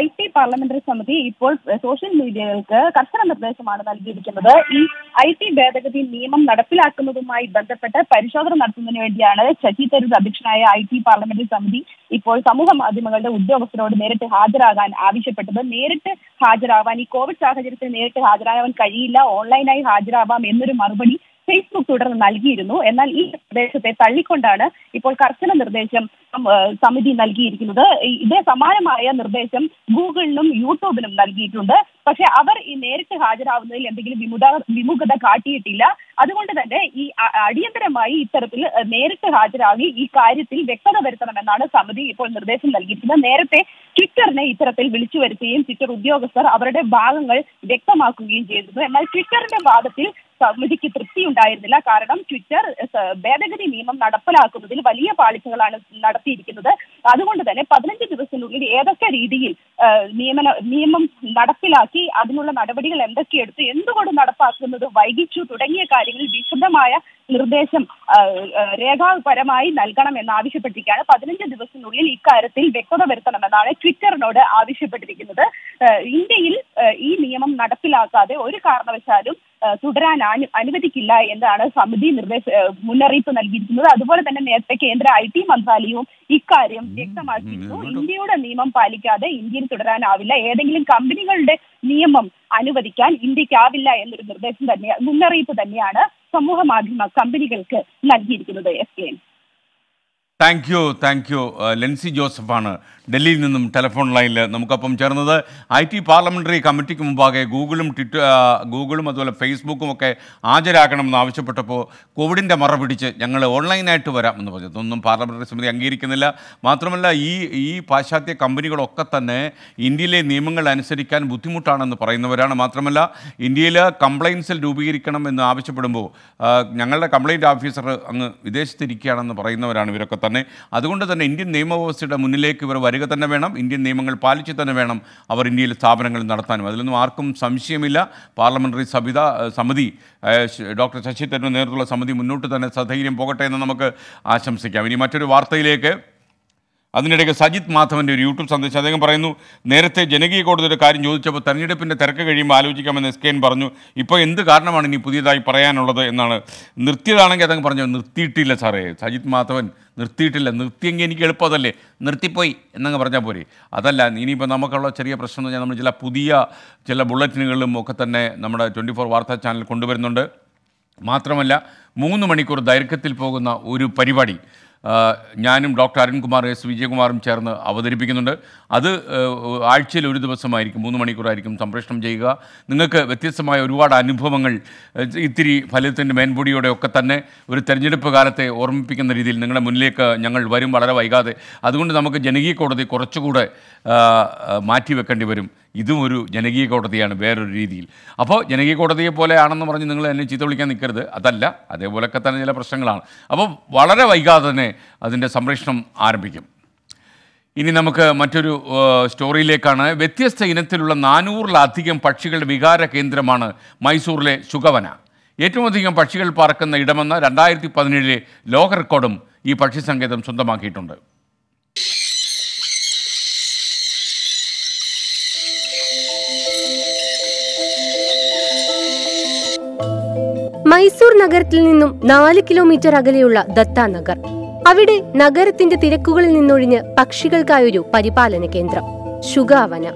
I T parliamentary സമിതി ഇപ്പോൾ സോഷ്യൽ മീഡിയകൾക്ക് കർശന നിർദ്ദേശമാണ് നൽകിയിരിക്കുന്നത് ഈ ഐ ടി ഭേദഗതി നിയമം നടപ്പിലാക്കുന്നതുമായി ബന്ധപ്പെട്ട് പരിശോധന നടത്തുന്നതിന് വേണ്ടിയാണ് ശശി തരൂർ അധ്യക്ഷനായ ഐ ടി പാർലമെന്ററി സമിതി ഇപ്പോൾ സമൂഹ മാധ്യമങ്ങളുടെ ഉദ്യോഗസ്ഥരോട് നേരിട്ട് ഹാജരാകാൻ ആവശ്യപ്പെട്ടത് നേരിട്ട് ഹാജരാവാൻ ഈ കോവിഡ് സാഹചര്യത്തിൽ നേരിട്ട് ഹാജരാകാൻ കഴിയില്ല ഓൺലൈനായി ഹാജരാവാം എന്നൊരു മറുപടി ഫേസ്ബുക്ക് തുടർന്ന് നൽകിയിരുന്നു എന്നാൽ ഈ നിർദ്ദേശത്തെ തള്ളിക്കൊണ്ടാണ് ഇപ്പോൾ കർശന നിർദ്ദേശം സമിതി നൽകിയിരിക്കുന്നത് ഇതേ സമാനമായ നിർദ്ദേശം ഗൂഗിളിനും യൂട്യൂബിനും നൽകിയിട്ടുണ്ട് പക്ഷെ അവർ ഈ നേരിട്ട് ഹാജരാവുന്നതിൽ എന്തെങ്കിലും വിമുഖ വിമുഖത കാട്ടിയിട്ടില്ല അതുകൊണ്ട് തന്നെ ഈ അടിയന്തരമായി ഇത്തരത്തിൽ നേരിട്ട് ഹാജരാകി ഈ കാര്യത്തിൽ വ്യക്തത വരുത്തണമെന്നാണ് സമിതി ഇപ്പോൾ നിർദ്ദേശം നൽകിയിട്ടുള്ളത് നേരത്തെ ട്വിറ്ററിനെ ഇത്തരത്തിൽ വിളിച്ചു വരുത്തുകയും ട്വിറ്റർ ഉദ്യോഗസ്ഥർ അവരുടെ ഭാഗങ്ങൾ വ്യക്തമാക്കുകയും ചെയ്തിരുന്നു എന്നാൽ ട്വിറ്ററിന്റെ വാദത്തിൽ സമിതിക്ക് തൃപ്തി ഉണ്ടായിരുന്നില്ല കാരണം ട്വിറ്റർ ഭേദഗതി നിയമം നടപ്പിലാക്കുന്നതിൽ വലിയ പാളിച്ചകളാണ് നടത്തിയിരിക്കുന്നത് അതുകൊണ്ട് തന്നെ പതിനഞ്ച് ദിവസത്തിനുള്ളിൽ ഏതൊക്കെ രീതിയിൽ നിയമന നിയമം നടപ്പിലാക്കി അതിനുള്ള നടപടികൾ എന്തൊക്കെ എടുത്തു എന്തുകൊണ്ട് നടപ്പാക്കുന്നത് വൈകിച്ചു തുടങ്ങിയ കാര്യങ്ങളിൽ വിശദമായ നിർദ്ദേശം രേഖാപരമായി എന്ന് ആവശ്യപ്പെട്ടിരിക്കുകയാണ് പതിനഞ്ച് ദിവസത്തിനുള്ളിൽ ഇക്കാര്യത്തിൽ വ്യക്തത വരുത്തണമെന്നാണ് ട്വിറ്ററിനോട് ആവശ്യപ്പെട്ടിരിക്കുന്നത് ഇന്ത്യയിൽ ഈ നിയമം നടപ്പിലാക്കാതെ ഒരു കാരണവശാലും തുടരാൻ അനുവദിക്കില്ല എന്നാണ് സമിതി നിർദ്ദേശ മുന്നറിയിപ്പ് നൽകിയിരിക്കുന്നത് അതുപോലെ തന്നെ നേരത്തെ കേന്ദ്ര ഐ ടി മന്ത്രാലയവും ഇക്കാര്യം വ്യക്തമാക്കിയിരുന്നു ഇന്ത്യയുടെ നിയമം പാലിക്കാതെ ഇന്ത്യയിൽ തുടരാനാവില്ല ഏതെങ്കിലും കമ്പനികളുടെ നിയമം അനുവദിക്കാൻ ഇന്ത്യക്കാവില്ല എന്നൊരു നിർദ്ദേശം തന്നെ മുന്നറിയിപ്പ് തന്നെയാണ് സമൂഹ മാധ്യമ കമ്പനികൾക്ക് നൽകിയിരിക്കുന്നത് S K thank you thank you Lency ജോസഫാണ് ഡൽഹിയിൽ നിന്നും ടെലിഫോൺ ലൈനിൽ നമുക്കപ്പം ചേർന്നത് ഐ ടി പാർലമെൻ്ററി കമ്മിറ്റിക്ക് മുമ്പാകെ ഗൂഗിളും ട്വിറ്റർ ഗൂഗിളും അതുപോലെ ഫേസ്ബുക്കും ഒക്കെ ഹാജരാക്കണമെന്ന് ആവശ്യപ്പെട്ടപ്പോൾ കോവിഡിൻ്റെ മറ പിടിച്ച് ഞങ്ങൾ ഓൺലൈനായിട്ട് വരാം എന്ന് പറഞ്ഞു ഇതൊന്നും പാർലമെൻ്ററി സമിതി അംഗീകരിക്കുന്നില്ല മാത്രമല്ല ഈ ഈ പാശ്ചാത്യ കമ്പനികളൊക്കെ തന്നെ ഇന്ത്യയിലെ നിയമങ്ങൾ അനുസരിക്കാൻ ബുദ്ധിമുട്ടാണെന്ന് പറയുന്നവരാണ് മാത്രമല്ല ഇന്ത്യയിൽ കംപ്ലയിൻസിൽ രൂപീകരിക്കണം എന്ന് ആവശ്യപ്പെടുമ്പോൾ ഞങ്ങളുടെ കംപ്ലയിൻറ്റ് ഓഫീസർ അങ്ങ് വിദേശത്തിരിക്കുകയാണെന്ന് പറയുന്നവരാണ് ഇവരൊക്കെ തന്നെ അതുകൊണ്ട് തന്നെ ഇന്ത്യൻ നിയമവ്യവസ്ഥയുടെ മുന്നിലേക്ക് ഇവർ വരിക തന്നെ വേണം ഇന്ത്യൻ നിയമങ്ങൾ പാലിച്ചു തന്നെ വേണം അവർ ഇന്ത്യയിൽ സ്ഥാപനങ്ങൾ നടത്താനും അതിലൊന്നും ആർക്കും സംശയമില്ല പാർലമെൻ്ററി സഭിത സമിതി ഡോക്ടർ ശശി തരൂർ നേതൃത്വമുള്ള സമിതി മുന്നോട്ട് തന്നെ സധൈര്യം പോകട്ടെ എന്ന് നമുക്ക് ആശംസിക്കാം ഇനി മറ്റൊരു വാർത്തയിലേക്ക് അതിനിടയ്ക്ക് സജിത് മാധവൻ്റെ ഒരു യൂട്യൂബ് സന്ദേശം അദ്ദേഹം പറയുന്നു നേരത്തെ ജനകീയ കോടതിയുടെ കാര്യം ചോദിച്ചപ്പോൾ തെരഞ്ഞെടുപ്പിൻ്റെ തിരക്ക് കഴിയുമ്പോൾ ആലോചിക്കാമെന്ന് എസ് കെ എൻ പറഞ്ഞു ഇപ്പോൾ എന്ത് കാരണമാണ് ഇനി പുതിയതായി പറയാനുള്ളത് എന്നാണ് നിർത്തിയതാണെങ്കിൽ അദ്ദേഹം പറഞ്ഞു നിർത്തിയിട്ടില്ല സാറേ സജിത് മാധവൻ നിർത്തിയിട്ടില്ല നിർത്തിയെങ്കിൽ എനിക്ക് എളുപ്പമതല്ലേ നിർത്തിപ്പോയി എന്നങ്ങ് പറഞ്ഞാൽ പോരെ അതല്ല ഇനിയിപ്പോൾ നമുക്കുള്ള ചെറിയ പ്രശ്നം എന്ന് നമ്മൾ ചില പുതിയ ചില ബുള്ളറ്റിനുകളിലും ഒക്കെ തന്നെ നമ്മുടെ ട്വൻറ്റി ഫോർ വാർത്താ ചാനൽ കൊണ്ടുവരുന്നുണ്ട് മാത്രമല്ല മൂന്ന് മണിക്കൂർ ദൈർഘ്യത്തിൽ പോകുന്ന ഒരു പരിപാടി ഞാനും ഡോക്ടർ അരുൺകുമാർ എസ് വിജയകുമാറും ചേർന്ന് അവതരിപ്പിക്കുന്നുണ്ട് അത് ആഴ്ചയിൽ ഒരു ദിവസമായിരിക്കും മൂന്ന് മണിക്കൂറായിരിക്കും സംപ്രേഷണം ചെയ്യുക നിങ്ങൾക്ക് വ്യത്യസ്തമായ ഒരുപാട് അനുഭവങ്ങൾ ഇത്തിരി ഫലത്തിൻ്റെ മേൻപൊടിയോടെ ഒക്കെ തന്നെ ഒരു തെരഞ്ഞെടുപ്പ് കാലത്തെ ഓർമ്മിപ്പിക്കുന്ന രീതിയിൽ നിങ്ങളുടെ മുന്നിലേക്ക് ഞങ്ങൾ വരും വളരെ വൈകാതെ അതുകൊണ്ട് നമുക്ക് ജനകീയ കോടതി കുറച്ചുകൂടെ മാറ്റിവെക്കേണ്ടി വരും ഇതും ഒരു ജനകീയ കോടതിയാണ് വേറൊരു രീതിയിൽ അപ്പോൾ ജനകീയ കോടതിയെ പോലെയാണെന്ന് പറഞ്ഞ് നിങ്ങൾ എന്നെ ചീത്ത വിളിക്കാൻ നിൽക്കരുത് അതല്ല അതേപോലൊക്കെ തന്നെ ചില പ്രശ്നങ്ങളാണ് അപ്പോൾ വളരെ വൈകാതെ തന്നെ അതിൻ്റെ സംരക്ഷണം ആരംഭിക്കും ഇനി നമുക്ക് മറ്റൊരു സ്റ്റോറിയിലേക്കാണ് വ്യത്യസ്ത ഇനത്തിലുള്ള നാനൂറിലധികം പക്ഷികളുടെ വികാര കേന്ദ്രമാണ് മൈസൂറിലെ ശുഗവന ഏറ്റവും അധികം പക്ഷികൾ പറക്കുന്ന ഇടമെന്ന രണ്ടായിരത്തി പതിനേഴിലെ ലോക റെക്കോർഡും ഈ പക്ഷി സങ്കേതം സ്വന്തമാക്കിയിട്ടുണ്ട് മൈസൂർ നഗരത്തിൽ നിന്നും നാല് കിലോമീറ്റർ അകലെയുള്ള ദത്താനഗർ അവിടെ നഗരത്തിന്റെ തിരക്കുകളിൽ നിന്നൊഴിഞ്ഞ് പക്ഷികൾക്കായൊരു പരിപാലന കേന്ദ്രം ശുഗാവന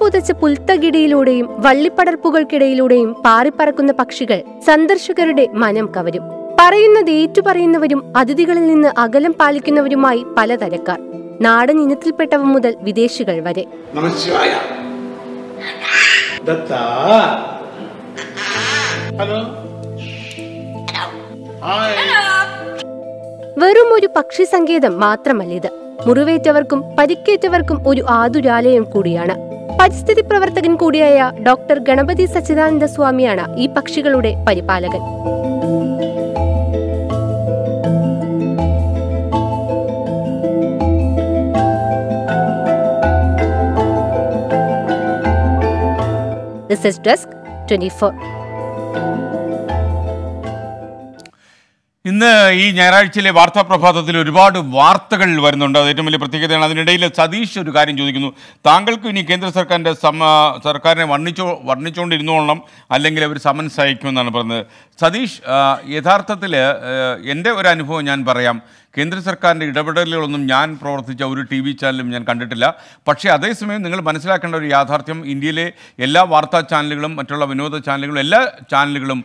പുതച്ച പുൽത്തകിടിയിലൂടെയും വള്ളിപ്പടർപ്പുകൾക്കിടയിലൂടെയും പാറിപ്പറക്കുന്ന പക്ഷികൾ സന്ദർശകരുടെ മനം കവരും പറയുന്നത് ഏറ്റുപറയുന്നവരും അതിഥികളിൽ നിന്ന് അകലം പാലിക്കുന്നവരുമായി പലതരക്കാർ നാടൻ ഇനത്തിൽപ്പെട്ടവ മുതൽ വിദേശികൾ വരെ വെറും ഒരു പക്ഷി സങ്കേതം ഇത് മുറിവേറ്റവർക്കും പരിക്കേറ്റവർക്കും ഒരു ആതുരാലയം കൂടിയാണ് പരിസ്ഥിതി പ്രവർത്തകൻ കൂടിയായ ഡോക്ടർ ഗണപതി സച്ചിദാനന്ദ സ്വാമിയാണ് ഈ പക്ഷികളുടെ പരിപാലകൻ റിസർച്ച് ഡെസ്ക് ട്വന്റി ഫോർ ഇന്ന് ഈ ഞായറാഴ്ചയിലെ വാർത്താ പ്രഭാതത്തിൽ ഒരുപാട് വാർത്തകൾ വരുന്നുണ്ട് അത് ഏറ്റവും വലിയ പ്രത്യേകതയാണ് അതിനിടയിൽ സതീഷ് ഒരു കാര്യം ചോദിക്കുന്നു താങ്കൾക്ക് ഇനി കേന്ദ്ര സർക്കാരിൻ്റെ സമ സർക്കാരിനെ വർണ്ണിച്ചോ വർണ്ണിച്ചുകൊണ്ടിരുന്നോളണം അല്ലെങ്കിൽ അവർ സമൻസ് അയക്കുമെന്നാണ് പറഞ്ഞത് സതീഷ് യഥാർത്ഥത്തിൽ എൻ്റെ ഒരു അനുഭവം ഞാൻ പറയാം കേന്ദ്ര സർക്കാരിൻ്റെ ഇടപെടലുകളൊന്നും ഞാൻ പ്രവർത്തിച്ച ഒരു ടി വി ചാനലും ഞാൻ കണ്ടിട്ടില്ല പക്ഷേ അതേസമയം നിങ്ങൾ മനസ്സിലാക്കേണ്ട ഒരു യാഥാർത്ഥ്യം ഇന്ത്യയിലെ എല്ലാ വാർത്താ ചാനലുകളും മറ്റുള്ള വിനോദ ചാനലുകളും എല്ലാ ചാനലുകളും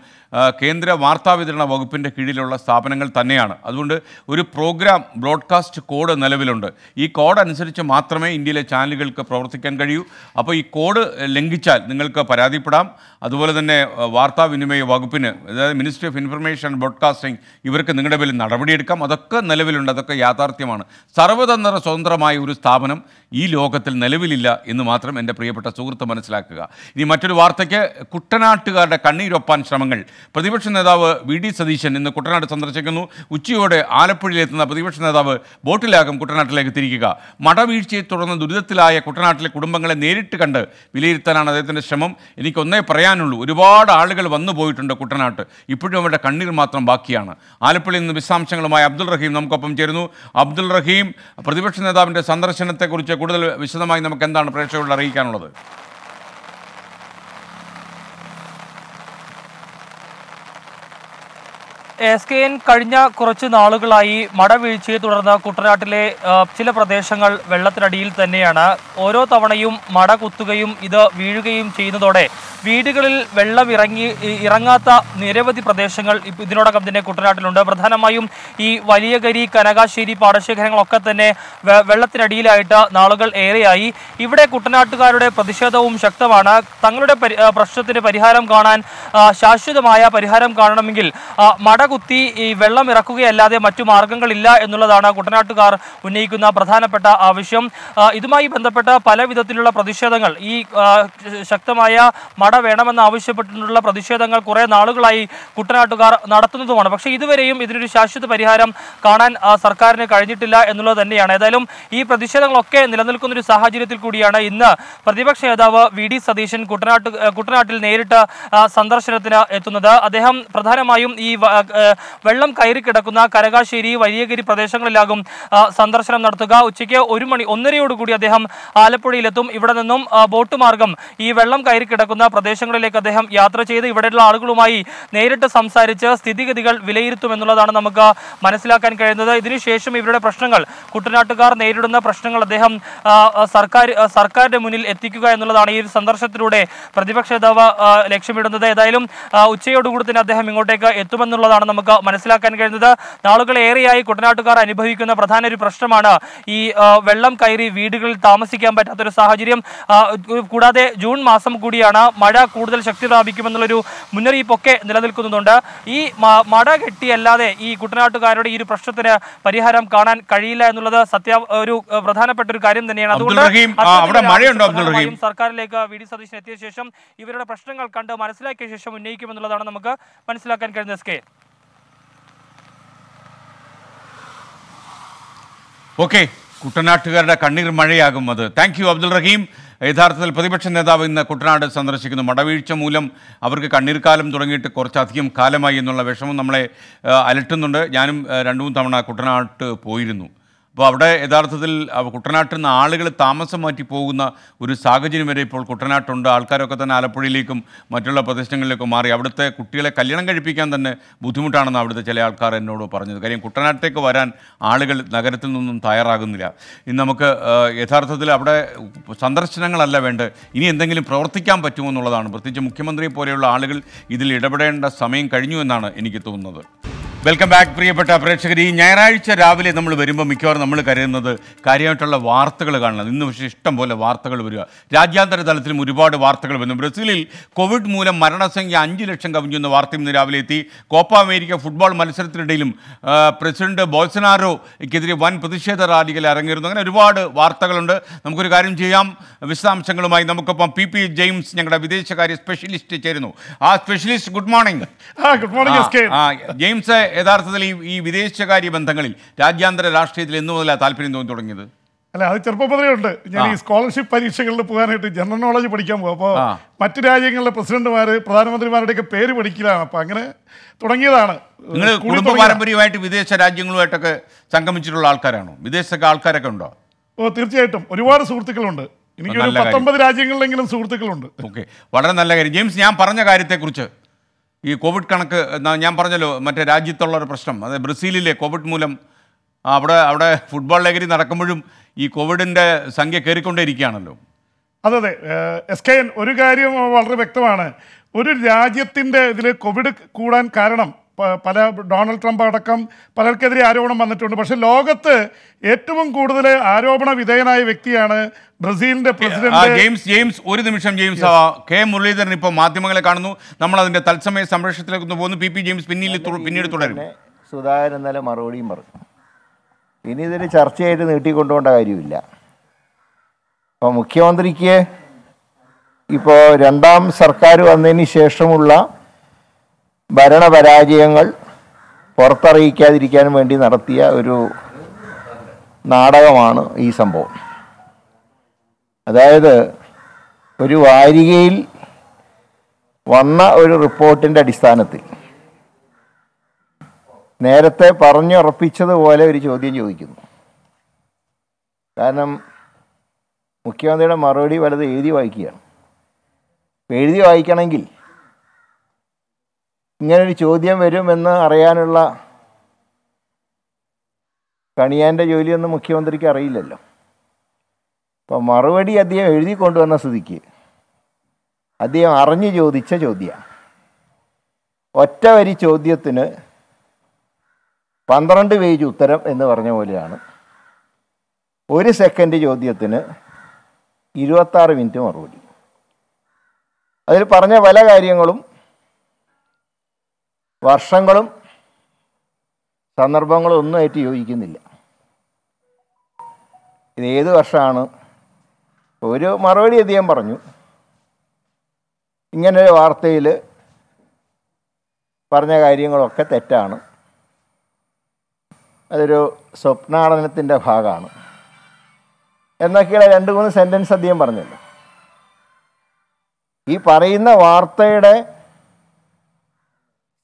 കേന്ദ്ര വാർത്താ വിതരണ വകുപ്പിൻ്റെ കീഴിലുള്ള സ്ഥാപനങ്ങൾ തന്നെയാണ് അതുകൊണ്ട് ഒരു പ്രോഗ്രാം ബ്രോഡ്കാസ്റ്റ് കോഡ് നിലവിലുണ്ട് ഈ കോഡ് അനുസരിച്ച് മാത്രമേ ഇന്ത്യയിലെ ചാനലുകൾക്ക് പ്രവർത്തിക്കാൻ കഴിയൂ അപ്പോൾ ഈ കോഡ് ലംഘിച്ചാൽ നിങ്ങൾക്ക് പരാതിപ്പെടാം അതുപോലെ തന്നെ വാർത്താവിനിമയ വകുപ്പിന് അതായത് ministry of information and broadcasting ഇവർക്ക് നിങ്ങളുടെ പേരിൽ നടപടിയെടുക്കാം അതൊക്കെ നിലവിലുണ്ട് അതൊക്കെ യാഥാർത്ഥ്യമാണ് സർവതന്ത്ര സ്വതന്ത്രമായ ഒരു സ്ഥാപനം ഈ ലോകത്തിൽ നിലവിലില്ല എന്ന് മാത്രം എൻ്റെ പ്രിയപ്പെട്ട സുഹൃത്ത് മനസ്സിലാക്കുക ഇനി മറ്റൊരു വാർത്തയ്ക്ക് കുട്ടനാട്ടുകാരുടെ കണ്ണീരൊപ്പാൻ ശ്രമങ്ങൾ പ്രതിപക്ഷ നേതാവ് വി ഡി സതീശൻ ഇന്ന് കുട്ടനാട് സന്ദർശിക്കുന്നു ഉച്ചയോടെ ആലപ്പുഴയിലെത്തുന്ന പ്രതിപക്ഷ നേതാവ് ബോട്ടിലാകും കുട്ടനാട്ടിലേക്ക് തിരിക്കുക മടവീഴ്ചയെ തുടർന്ന് ദുരിതത്തിലായ കുട്ടനാട്ടിലെ കുടുംബങ്ങളെ നേരിട്ട് കണ്ട് വിലയിരുത്താനാണ് അദ്ദേഹത്തിൻ്റെ ശ്രമം എനിക്കൊന്നേ പറയാനുള്ളൂ ഒരുപാട് ആളുകൾ വന്നു പോയിട്ടുണ്ട് കുട്ടനാട്ട് ഇപ്പോഴും അവരുടെ കണ്ണീർ മാത്രം ബാക്കിയാണ് ആലപ്പുഴയിൽ നിന്ന് വിശദാംശങ്ങളുമായി അബ്ദുൾ റഹീം നമുക്കൊപ്പം ചേരുന്നു അബ്ദുൾ റഹീം പ്രതിപക്ഷ നേതാവിൻ്റെ സന്ദർശനത്തെക്കുറിച്ച് കൂടുതൽ വിശദമായി നമുക്ക് എന്താണ് പ്രേക്ഷകരോട് അറിയിക്കാനുള്ളത് എസ് കെ എൻ കഴിഞ്ഞ കുറച്ച് നാളുകളായി മടവീഴ്ചയെ തുടർന്ന് കുട്ടനാട്ടിലെ ചില പ്രദേശങ്ങൾ വെള്ളത്തിനടിയിൽ തന്നെയാണ് ഓരോ തവണയും മട കുത്തുകയും ഇത് വീഴുകയും ചെയ്യുന്നതോടെ വീടുകളിൽ വെള്ളം ഇറങ്ങി ഇറങ്ങാത്ത നിരവധി പ്രദേശങ്ങൾ ഇതിനോടകം തന്നെ കുട്ടനാട്ടിലുണ്ട് പ്രധാനമായും ഈ വലിയകരി കനകാശ്ശേരി പാടശേഖരങ്ങളൊക്കെ തന്നെ വെള്ളത്തിനടിയിലായിട്ട് നാളുകൾ ഏറെയായി ഇവിടെ കുട്ടനാട്ടുകാരുടെ പ്രതിഷേധവും ശക്തമാണ് തങ്ങളുടെ പ്രശ്നത്തിന് പരിഹാരം കാണാൻ ശാശ്വതമായ പരിഹാരം കാണണമെങ്കിൽ മട കടകുത്തി ഈ വെള്ളം ഇറക്കുകയല്ലാതെ മറ്റു മാർഗങ്ങളില്ല എന്നുള്ളതാണ് കുട്ടനാട്ടുകാർ ഉന്നയിക്കുന്ന പ്രധാനപ്പെട്ട ആവശ്യം ഇതുമായി ബന്ധപ്പെട്ട പല വിധത്തിലുള്ള പ്രതിഷേധങ്ങൾ ഈ ശക്തമായ മട വേണമെന്ന് ആവശ്യപ്പെട്ടിട്ടുള്ള പ്രതിഷേധങ്ങൾ കുറെ നാളുകളായി കുട്ടനാട്ടുകാർ നടത്തുന്നതുമാണ് പക്ഷേ ഇതുവരെയും ഇതിനൊരു ശാശ്വത പരിഹാരം കാണാൻ സർക്കാരിന് കഴിഞ്ഞിട്ടില്ല എന്നുള്ളത് തന്നെയാണ് ഏതായാലും ഈ പ്രതിഷേധങ്ങളൊക്കെ നിലനിൽക്കുന്ന ഒരു സാഹചര്യത്തിൽ കൂടിയാണ് ഇന്ന് പ്രതിപക്ഷ നേതാവ് വി ഡി സതീശൻ കുട്ടനാട്ട് കുട്ടനാട്ടിൽ നേരിട്ട് സന്ദർശനത്തിന് എത്തുന്നത് അദ്ദേഹം പ്രധാനമായും ഈ വെള്ളം കയറി കിടക്കുന്ന കരകാശ്ശേരി വലിയഗിരി പ്രദേശങ്ങളിലാകും സന്ദർശനം നടത്തുക ഉച്ചയ്ക്ക് ഒരു മണി ഒന്നരയോടുകൂടി അദ്ദേഹം ആലപ്പുഴയിലെത്തും ഇവിടെ നിന്നും ബോട്ട് മാർഗം ഈ വെള്ളം കയറി കിടക്കുന്ന പ്രദേശങ്ങളിലേക്ക് അദ്ദേഹം യാത്ര ചെയ്ത് ഇവിടെയുള്ള ആളുകളുമായി നേരിട്ട് സംസാരിച്ച് സ്ഥിതിഗതികൾ വിലയിരുത്തുമെന്നുള്ളതാണ് നമുക്ക് മനസ്സിലാക്കാൻ കഴിയുന്നത് ഇതിനുശേഷം ഇവരുടെ പ്രശ്നങ്ങൾ കുട്ടനാട്ടുകാർ നേരിടുന്ന പ്രശ്നങ്ങൾ അദ്ദേഹം സർക്കാർ സർക്കാരിന്റെ മുന്നിൽ എത്തിക്കുക എന്നുള്ളതാണ് ഈ സന്ദർശനത്തിലൂടെ പ്രതിപക്ഷ നേതാവ് ലക്ഷ്യമിടുന്നത് ഏതായാലും ഉച്ചയോടുകൂടി തന്നെ അദ്ദേഹം ഇങ്ങോട്ടേക്ക് എത്തുമെന്നുള്ളതാണ് എന്നാണ് നമുക്ക് മനസ്സിലാക്കാൻ കഴിയുന്നത് നാളുകളേറെയായി കുട്ടനാട്ടുകാർ അനുഭവിക്കുന്ന പ്രധാന ഒരു പ്രശ്നമാണ് ഈ വെള്ളം കയറി വീടുകളിൽ താമസിക്കാൻ പറ്റാത്തൊരു സാഹചര്യം കൂടാതെ ജൂൺ മാസം കൂടിയാണ് മഴ കൂടുതൽ ശക്തി പ്രാപിക്കുമെന്നുള്ളൊരു മുന്നറിയിപ്പൊക്കെ നിലനിൽക്കുന്നുണ്ട് ഈ മട കെട്ടിയല്ലാതെ ഈ കുട്ടനാട്ടുകാരുടെ ഈ ഒരു പ്രശ്നത്തിന് പരിഹാരം കാണാൻ കഴിയില്ല എന്നുള്ളത് സത്യ ഒരു പ്രധാനപ്പെട്ട ഒരു കാര്യം തന്നെയാണ് അതുകൊണ്ട് സർക്കാരിലേക്ക് വി ഡി സതീശൻ എത്തിയ ശേഷം ഇവരുടെ പ്രശ്നങ്ങൾ കണ്ട് മനസ്സിലാക്കിയ ശേഷം ഉന്നയിക്കുമെന്നുള്ളതാണ് നമുക്ക് മനസ്സിലാക്കാൻ കഴിയുന്നത് സ്കെ ഓക്കെ കുട്ടനാട്ടുകാരുടെ കണ്ണീർ മഴയാകും അത് താങ്ക് യു അബ്ദുൾ റഹീം യഥാർത്ഥത്തിൽ പ്രതിപക്ഷ നേതാവ് ഇന്ന് കുട്ടനാട് സന്ദർശിക്കുന്നു മടവീഴ്ച മൂലം അവർക്ക് കണ്ണീർക്കാലം തുടങ്ങിയിട്ട് കുറച്ചധികം കാലമായി എന്നുള്ള വിഷമം നമ്മളെ അലട്ടുന്നുണ്ട് ഞാനും രണ്ടു മൂന്ന് തവണ കുട്ടനാട്ട് പോയിരുന്നു അപ്പോൾ അവിടെ യഥാർത്ഥത്തിൽ കുട്ടനാട്ടിൽ നിന്ന് ആളുകൾ താമസം മാറ്റി പോകുന്ന ഒരു സാഹചര്യം വരെ ഇപ്പോൾ കുട്ടനാട്ടുണ്ട് ആൾക്കാരൊക്കെ തന്നെ ആലപ്പുഴയിലേക്കും മറ്റുള്ള പ്രദേശങ്ങളിലേക്കും മാറി അവിടുത്തെ കുട്ടികളെ കല്യാണം കഴിപ്പിക്കാൻ തന്നെ ബുദ്ധിമുട്ടാണെന്ന് അവിടുത്തെ ചില ആൾക്കാർ എന്നോട് പറഞ്ഞത് കാര്യം കുട്ടനാട്ടിലേക്ക് വരാൻ ആളുകൾ നഗരത്തിൽ നിന്നും തയ്യാറാകുന്നില്ല ഇന്ന് നമുക്ക് യഥാർത്ഥത്തിൽ അവിടെ സന്ദർശനങ്ങളല്ല വേണ്ട ഇനി എന്തെങ്കിലും പ്രവർത്തിക്കാൻ പറ്റുമോ എന്നുള്ളതാണ് പ്രത്യേകിച്ച് മുഖ്യമന്ത്രിയെ പോലെയുള്ള ആളുകൾ ഇതിൽ ഇടപെടേണ്ട സമയം കഴിഞ്ഞു എന്നാണ് എനിക്ക് തോന്നുന്നത് വെൽക്കം ബാക്ക് പ്രിയപ്പെട്ട പ്രേക്ഷകർ ഈ ഞായറാഴ്ച രാവിലെ നമ്മൾ വരുമ്പോൾ മിക്കവാറും നമ്മൾ കരുതുന്നത് കാര്യമായിട്ടുള്ള വാർത്തകൾ കാണണം ഇന്ന് പക്ഷേ ഇഷ്ടം പോലെ വാർത്തകൾ വരിക രാജ്യാന്തര തലത്തിലും ഒരുപാട് വാർത്തകൾ വരുന്നു ബ്രസീലിൽ കോവിഡ് മൂലം മരണസംഖ്യ അഞ്ച് ലക്ഷം കവിഞ്ഞു എന്ന വാർത്ത ഇന്ന് രാവിലെ എത്തി കോപ്പ അമേരിക്ക ഫുട്ബോൾ മത്സരത്തിനിടയിലും പ്രസിഡന്റ് ബോൾസനാരോയ്ക്കെതിരെ വൻ പ്രതിഷേധ റാലികൾ ഇറങ്ങിയിരുന്നു അങ്ങനെ ഒരുപാട് വാർത്തകളുണ്ട് നമുക്കൊരു കാര്യം ചെയ്യാം വിശദാംശങ്ങളുമായി നമുക്കൊപ്പം പി പി ജെയിംസ് ഞങ്ങളുടെ വിദേശകാര്യ സ്പെഷ്യലിസ്റ്റ് ചേരുന്നു ആ specialist good morning good morning James യഥാർത്ഥത്തിൽ ഈ ഈ വിദേശകാര്യ ബന്ധങ്ങളിൽ രാജ്യാന്തര രാഷ്ട്രീയത്തിൽ എന്നു മുതലാണ് താല്പര്യം തോന്നി തുടങ്ങിയത് അല്ല അത് ചെറുപ്പം മുതലേ ഉണ്ട് ഞാൻ ഈ സ്കോളർഷിപ്പ് പരീക്ഷകളിൽ പോകാനായിട്ട് ജനറൽ നോളജ് പഠിക്കാൻ പോകും അപ്പോൾ മറ്റു രാജ്യങ്ങളിലെ പ്രസിഡന്റുമാർ പ്രധാനമന്ത്രിമാരുടെയൊക്കെ പേര് പഠിക്കലാണ് അപ്പോൾ അങ്ങനെ തുടങ്ങിയതാണ് നിങ്ങൾ കുടുംബ പാരമ്പര്യമായിട്ട് വിദേശ രാജ്യങ്ങളുമായിട്ടൊക്കെ സംഗമിച്ചിട്ടുള്ള ആൾക്കാരാണോ വിദേശത്തൊക്കെ ആൾക്കാരൊക്കെ ഉണ്ടോ ഓ തീർച്ചയായിട്ടും ഒരുപാട് സുഹൃത്തുക്കളുണ്ട് എനിക്ക് പത്തൊമ്പത് രാജ്യങ്ങളിലെങ്കിലും സുഹൃത്തുക്കളുണ്ട് ഓക്കെ വളരെ നല്ല കാര്യം ജെയിംസ് ഞാൻ പറഞ്ഞ കാര്യത്തെക്കുറിച്ച് ഈ കോവിഡ് കണക്ക് ഞാൻ പറഞ്ഞല്ലോ മറ്റേ രാജ്യത്തുള്ള ഒരു പ്രശ്നം അതായത് ബ്രസീലിലെ കോവിഡ് മൂലം അവിടെ അവിടെ ഫുട്ബോൾ ലഹരി നടക്കുമ്പോഴും ഈ കോവിഡിൻ്റെ സംഖ്യ കയറിക്കൊണ്ടേയിരിക്കുകയാണല്ലോ അതെ അതെ എസ് കെ എൻ ഒരു കാര്യം വളരെ വ്യക്തമാണ് ഒരു രാജ്യത്തിൻ്റെ ഇതിൽ കോവിഡ് കൂടാൻ കാരണം പല ഡൊണാൾഡ് ട്രംപ് അടക്കം പലർക്കെതിരെ ആരോപണം വന്നിട്ടുണ്ട് പക്ഷേ ലോകത്ത് ഏറ്റവും കൂടുതൽ ആരോപണ വിധേയനായ വ്യക്തിയാണ് ബ്രസീലിന്റെ പ്രസിഡന്റ് ജെയിംസ് ജെയിംസ് ഒരു നിമിഷം ജെയിംസ് കെ മുരളീധരൻ ഇപ്പോൾ മാധ്യമങ്ങളെ കാണുന്നു നമ്മൾ അതിന്റെ തത്സമയ സംരക്ഷണത്തിലേക്ക് പോകുന്നു പി പി ജെയിംസ് പിന്നീട് പിന്നീട് തുടരും സുധാകരൻ എന്നാലും മറുപടിയും പറഞ്ഞു ഇനി ഇതിന് ചർച്ചയായിട്ട് നീട്ടിക്കൊണ്ടുപോകേണ്ട കാര്യമില്ല അപ്പോൾ മുഖ്യമന്ത്രിക്ക് ഇപ്പോൾ രണ്ടാം സർക്കാർ വന്നതിന് ശേഷമുള്ള ഭരണപരാജയങ്ങൾ പുറത്തറിയിക്കാതിരിക്കാൻ വേണ്ടി നടത്തിയ ഒരു നാടകമാണ് ഈ സംഭവം അതായത് ഒരു വാരികയിൽ വന്ന ഒരു റിപ്പോർട്ടിൻ്റെ അടിസ്ഥാനത്തിൽ നേരത്തെ പറഞ്ഞുറപ്പിച്ചതുപോലെ ഒരു ചോദ്യം ചോദിക്കുന്നു കാരണം മുഖ്യമന്ത്രിയുടെ മറുപടി വലത് എഴുതി വായിക്കുകയാണ് എഴുതി വായിക്കണമെങ്കിൽ ഇങ്ങനൊരു ചോദ്യം വരുമെന്ന് അറിയാനുള്ള കണിയാൻ്റെ ജോലിയൊന്നും മുഖ്യമന്ത്രിക്ക് അറിയില്ലല്ലോ അപ്പം മറുപടി അദ്ദേഹം എഴുതി കൊണ്ടുവന്ന സ്ഥിതിക്ക് അദ്ദേഹം അറിഞ്ഞു ചോദിച്ച ചോദ്യമാണ് ഒറ്റ വരി ചോദ്യത്തിന് പന്ത്രണ്ട് പേജ് ഉത്തരം എന്ന് പറഞ്ഞ പോലെയാണ് ഒരു സെക്കൻഡ് ചോദ്യത്തിന് ഇരുപത്താറ് മിനിറ്റ് മറുപടി അതിൽ പറഞ്ഞ പല കാര്യങ്ങളും വർഷങ്ങളും സന്ദർഭങ്ങളും ഒന്നുമായിട്ട് യോജിക്കുന്നില്ല ഇത് ഏത് വർഷമാണ് ഒരു മറുപടി അധികം പറഞ്ഞു ഇങ്ങനൊരു വാർത്തയിൽ പറഞ്ഞ കാര്യങ്ങളൊക്കെ തെറ്റാണ് അതൊരു സ്വപ്നാടനത്തിൻ്റെ ഭാഗമാണ് എന്നൊക്കെയുള്ള രണ്ട് മൂന്ന് സെൻറ്റൻസ് അധികം പറഞ്ഞല്ലോ ഈ പറയുന്ന വാർത്തയുടെ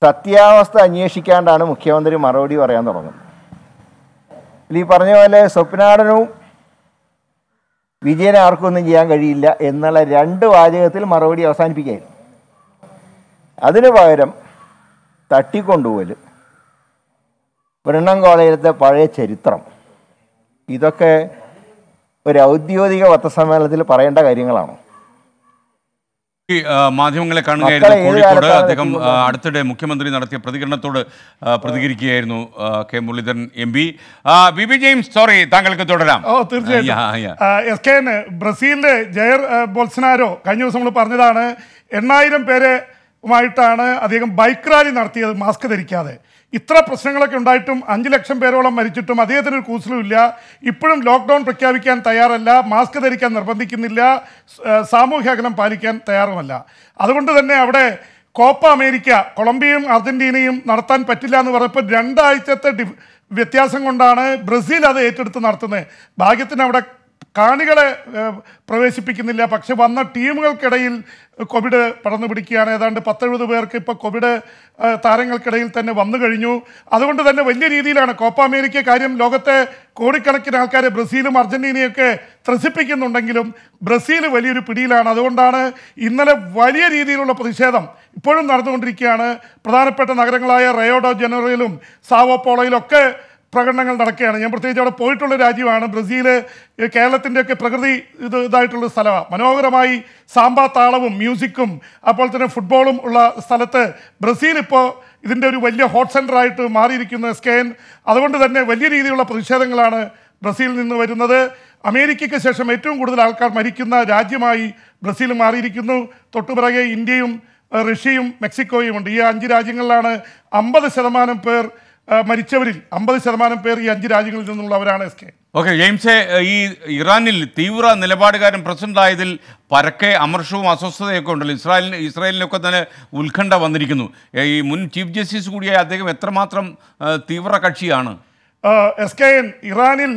സത്യാവസ്ഥ അന്വേഷിക്കാണ്ടാണ് മുഖ്യമന്ത്രി മറുപടി പറയാൻ തുടങ്ങുന്നത് ഈ പറഞ്ഞ പോലെ സ്വപ്നാടനവും വിജയനെ ആർക്കൊന്നും ചെയ്യാൻ കഴിയില്ല എന്നുള്ള രണ്ട് വാചകത്തിൽ മറുപടി അവസാനിപ്പിക്കുകയായിരുന്നു അതിനു പകരം തട്ടിക്കൊണ്ടുപോകൽ വൃണ്ണം കോളേജിലത്തെ പഴയ ചരിത്രം ഇതൊക്കെ ഒരു ഔദ്യോഗിക പത്രസമ്മേളനത്തിൽ പറയേണ്ട കാര്യങ്ങളാണോ മാധ്യമങ്ങളെ കാണുകയായിരുന്നു കോഴിക്കോട് അദ്ദേഹം അടുത്തിടെ മുഖ്യമന്ത്രി നടത്തിയ പ്രതികരണത്തോട് പ്രതികരിക്കുകയായിരുന്നു K Muraleedharan M P B B James sorry താങ്കൾക്ക് തുടരാം ഓ തീർച്ചയായും ബ്രസീലിന്റെ ജയർ ബോൾസനാരോ കഴിഞ്ഞ ദിവസം നമ്മൾ പറഞ്ഞതാണ് എണ്ണായിരം പേരെ മായിട്ടാണ് അദ്ദേഹം ബൈക്ക് റാലി നടത്തിയത് മാസ്ക് ധരിക്കാതെ ഇത്ര പ്രശ്നങ്ങളൊക്കെ ഉണ്ടായിട്ടും അഞ്ച് ലക്ഷം പേരോളം മരിച്ചിട്ടും അദ്ദേഹത്തിന് ഒരു കൂസലുമില്ല ഇപ്പോഴും ലോക്ക്ഡൗൺ പ്രഖ്യാപിക്കാൻ തയ്യാറല്ല മാസ്ക് ധരിക്കാൻ നിർബന്ധിക്കുന്നില്ല സാമൂഹ്യ അകലം പാലിക്കാൻ തയ്യാറുമല്ല അതുകൊണ്ട് തന്നെ അവിടെ കോപ്പ അമേരിക്ക കൊളംബിയയും അർജന്റീനയും നടത്താൻ പറ്റില്ല എന്ന് പറഞ്ഞപ്പോൾ രണ്ടാഴ്ചത്തെ വ്യത്യാസം കൊണ്ടാണ് ബ്രസീൽ അത് ഏറ്റെടുത്ത് നടത്തുന്നത് ഭാഗ്യത്തിന് അവിടെ കാണികളെ പ്രവേശിപ്പിക്കുന്നില്ല പക്ഷെ വന്ന ടീമുകൾക്കിടയിൽ കോവിഡ് പടർന്നു പിടിക്കുകയാണ് ഏതാണ്ട് പത്തെഴുപത് പേർക്ക് ഇപ്പോൾ കോവിഡ് താരങ്ങൾക്കിടയിൽ തന്നെ വന്നു കഴിഞ്ഞു അതുകൊണ്ട് തന്നെ വലിയ രീതിയിലാണ് കോപ്പ അമേരിക്ക കാര്യം ലോകത്തെ കോടിക്കണക്കിന് ആൾക്കാരെ ബ്രസീലും അർജൻറ്റീനയൊക്കെ ത്രസിപ്പിക്കുന്നുണ്ടെങ്കിലും ബ്രസീൽ വലിയൊരു പിടിയിലാണ് അതുകൊണ്ടാണ് ഇന്നലെ വലിയ രീതിയിലുള്ള പ്രതിഷേധം ഇപ്പോഴും നടന്നുകൊണ്ടിരിക്കുകയാണ് പ്രധാനപ്പെട്ട നഗരങ്ങളായ റയോഡോ ജനറലിലും സാവോ പോളയിലൊക്കെ പ്രകടനങ്ങൾ നടക്കുകയാണ് ഞാൻ പ്രത്യേകിച്ച് അവിടെ പോയിട്ടുള്ള രാജ്യമാണ് ബ്രസീൽ കേരളത്തിൻ്റെയൊക്കെ പ്രകൃതി ഇത് ഇതായിട്ടുള്ള സ്ഥലമാണ് മനോഹരമായി സാമ്പാ താളവും മ്യൂസിക്കും അപ്പോൾ തന്നെ ഫുട്ബോളും ഉള്ള സ്ഥലത്ത് ബ്രസീൽ ഇപ്പോൾ ഇതിൻ്റെ ഒരു വലിയ ഹോട്ട് സെൻറ്ററായിട്ട് മാറിയിരിക്കുന്ന സ്കെയിൻ അതുകൊണ്ട് തന്നെ വലിയ രീതിയിലുള്ള പ്രതിഷേധങ്ങളാണ് ബ്രസീലിൽ നിന്ന് വരുന്നത് അമേരിക്കയ്ക്ക് ശേഷം ഏറ്റവും കൂടുതൽ ആൾക്കാർ മരിക്കുന്ന രാജ്യമായി ബ്രസീൽ മാറിയിരിക്കുന്നു തൊട്ടുപിറകെ ഇന്ത്യയും റഷ്യയും മെക്സിക്കോയും ഉണ്ട് ഈ അഞ്ച് രാജ്യങ്ങളിലാണ് അമ്പത് ശതമാനം പേർ മരിച്ചവരിൽ അമ്പത് ശതമാനം പേർ ഈ അഞ്ച് രാജ്യങ്ങളിൽ നിന്നുള്ളവരാണ് എസ് കെ ഓക്കെ ജെയിംസെ ഈ ഇറാനിൽ തീവ്ര നിലപാടുകാരൻ പ്രസിഡന്റ് ആയതിൽ പരക്കെ അമർഷവും അസ്വസ്ഥതയൊക്കെ ഉണ്ടല്ലോ ഇസ്രായേലിന് ഇസ്രായേലിനൊക്കെ തന്നെ ഉത്കണ്ഠ വന്നിരിക്കുന്നു ഈ മുൻ ചീഫ് ജസ്റ്റിസ് കൂടിയായ അദ്ദേഹം എത്രമാത്രം തീവ്ര കക്ഷിയാണ് എസ് കെ ഇറാനിൽ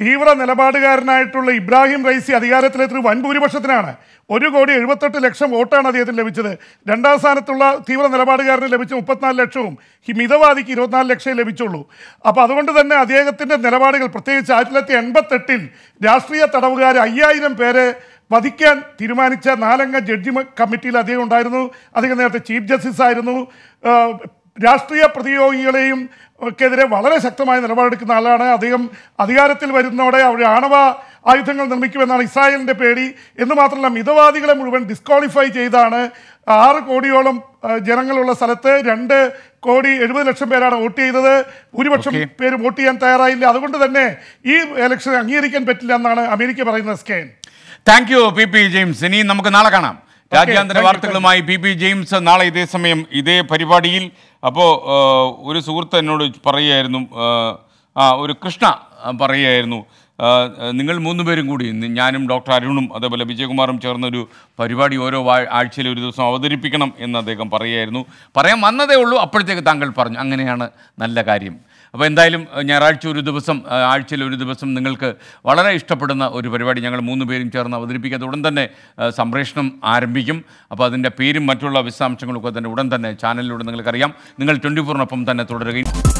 തീവ്ര നിലപാടുകാരനായിട്ടുള്ള ഇബ്രാഹിം റൈസി അധികാരത്തിലെത്തി വൻ ഭൂരിപക്ഷത്തിനാണ് ഒരു കോടി എഴുപത്തെട്ട് ലക്ഷം വോട്ടാണ് അദ്ദേഹത്തിന് ലഭിച്ചത് രണ്ടാം സ്ഥാനത്തുള്ള തീവ്ര നിലപാടുകാരന് ലഭിച്ച മുപ്പത്തിനാല് ലക്ഷവും മിതവാദിക്ക് ഇരുപത്തിനാല് ലക്ഷം ലഭിച്ചുള്ളൂ അപ്പോൾ അതുകൊണ്ട് തന്നെ അദ്ദേഹത്തിൻ്റെ നിലപാടുകൾ പ്രത്യേകിച്ച് ആയിരത്തി തൊള്ളായിരത്തി എൺപത്തെട്ടിൽ രാഷ്ട്രീയ തടവുകാർ അയ്യായിരം പേരെ വധിക്കാൻ തീരുമാനിച്ച നാലംഗ ജഡ്ജി കമ്മിറ്റിയിൽ അദ്ദേഹം ഉണ്ടായിരുന്നു അദ്ദേഹം നേരത്തെ ചീഫ് ജസ്റ്റിസ് ആയിരുന്നു രാഷ്ട്രീയ പ്രതിയോഗികളെയും ഒക്കെതിരെ വളരെ ശക്തമായ നിലപാടെടുക്കുന്ന ആളാണ് അദ്ദേഹം അധികാരത്തിൽ വരുന്നതോടെ അവർ ആണവ ആയുധങ്ങൾ നിർമ്മിക്കുമെന്നാണ് ഇസ്രായേലിൻ്റെ പേടി എന്ന് മാത്രമല്ല മിതവാദികളെ മുഴുവൻ ഡിസ്ക്വാളിഫൈ ചെയ്താണ് ആറ് കോടിയോളം ജനങ്ങളുള്ള സ്ഥലത്ത് രണ്ട് കോടി എഴുപത് ലക്ഷം പേരാണ് വോട്ട് ചെയ്തത് ഭൂരിപക്ഷം പേര് വോട്ട് ചെയ്യാൻ തയ്യാറായില്ല അതുകൊണ്ട് തന്നെ ഈ ഇലക്ഷൻ അംഗീകരിക്കാൻ പറ്റില്ല എന്നാണ് അമേരിക്ക പറയുന്നത് സ്കെയിൻ thank you P P James ഇനി നമുക്ക് നാളെ കാണാം രാജ്യാന്തര വാർത്തകളുമായി ബി ബി ജെയിംസ് നാളെ ഇതേ സമയം ഇതേ പരിപാടിയിൽ അപ്പോൾ ഒരു സുഹൃത്ത് എന്നോട് പറയുകയായിരുന്നു ആ ഒരു കൃഷ്ണ പറയുകയായിരുന്നു നിങ്ങൾ മൂന്ന് പേരും കൂടി ഞാനും ഡോക്ടർ അരുണും അതേപോലെ വിജയകുമാറും ചേർന്നൊരു പരിപാടി ഓരോ ആഴ്ചയിൽ ഒരു ദിവസം അവതരിപ്പിക്കണം എന്ന് അദ്ദേഹം പറയുമായിരുന്നു പറയാൻ വന്നതേ ഉള്ളൂ അപ്പോഴത്തേക്ക് താങ്കൾ പറഞ്ഞു അങ്ങനെയാണ് നല്ല കാര്യം അപ്പോൾ എന്തായാലും ഞായറാഴ്ച ഒരു ദിവസം ആഴ്ചയിൽ ഒരു ദിവസം നിങ്ങൾക്ക് വളരെ ഇഷ്ടപ്പെടുന്ന ഒരു പരിപാടി ഞങ്ങൾ മൂന്ന് പേരും ചേർന്ന് അത് ഉടൻ തന്നെ സംപ്രേഷണം ആരംഭിക്കും അപ്പോൾ അതിൻ്റെ പേരും മറ്റുള്ള വിശദാംശങ്ങളൊക്കെ തന്നെ ഉടൻ തന്നെ ചാനലിലൂടെ നിങ്ങൾക്കറിയാം നിങ്ങൾ ട്വൻറ്റി ഫോറിനൊപ്പം തന്നെ തുടരുകയും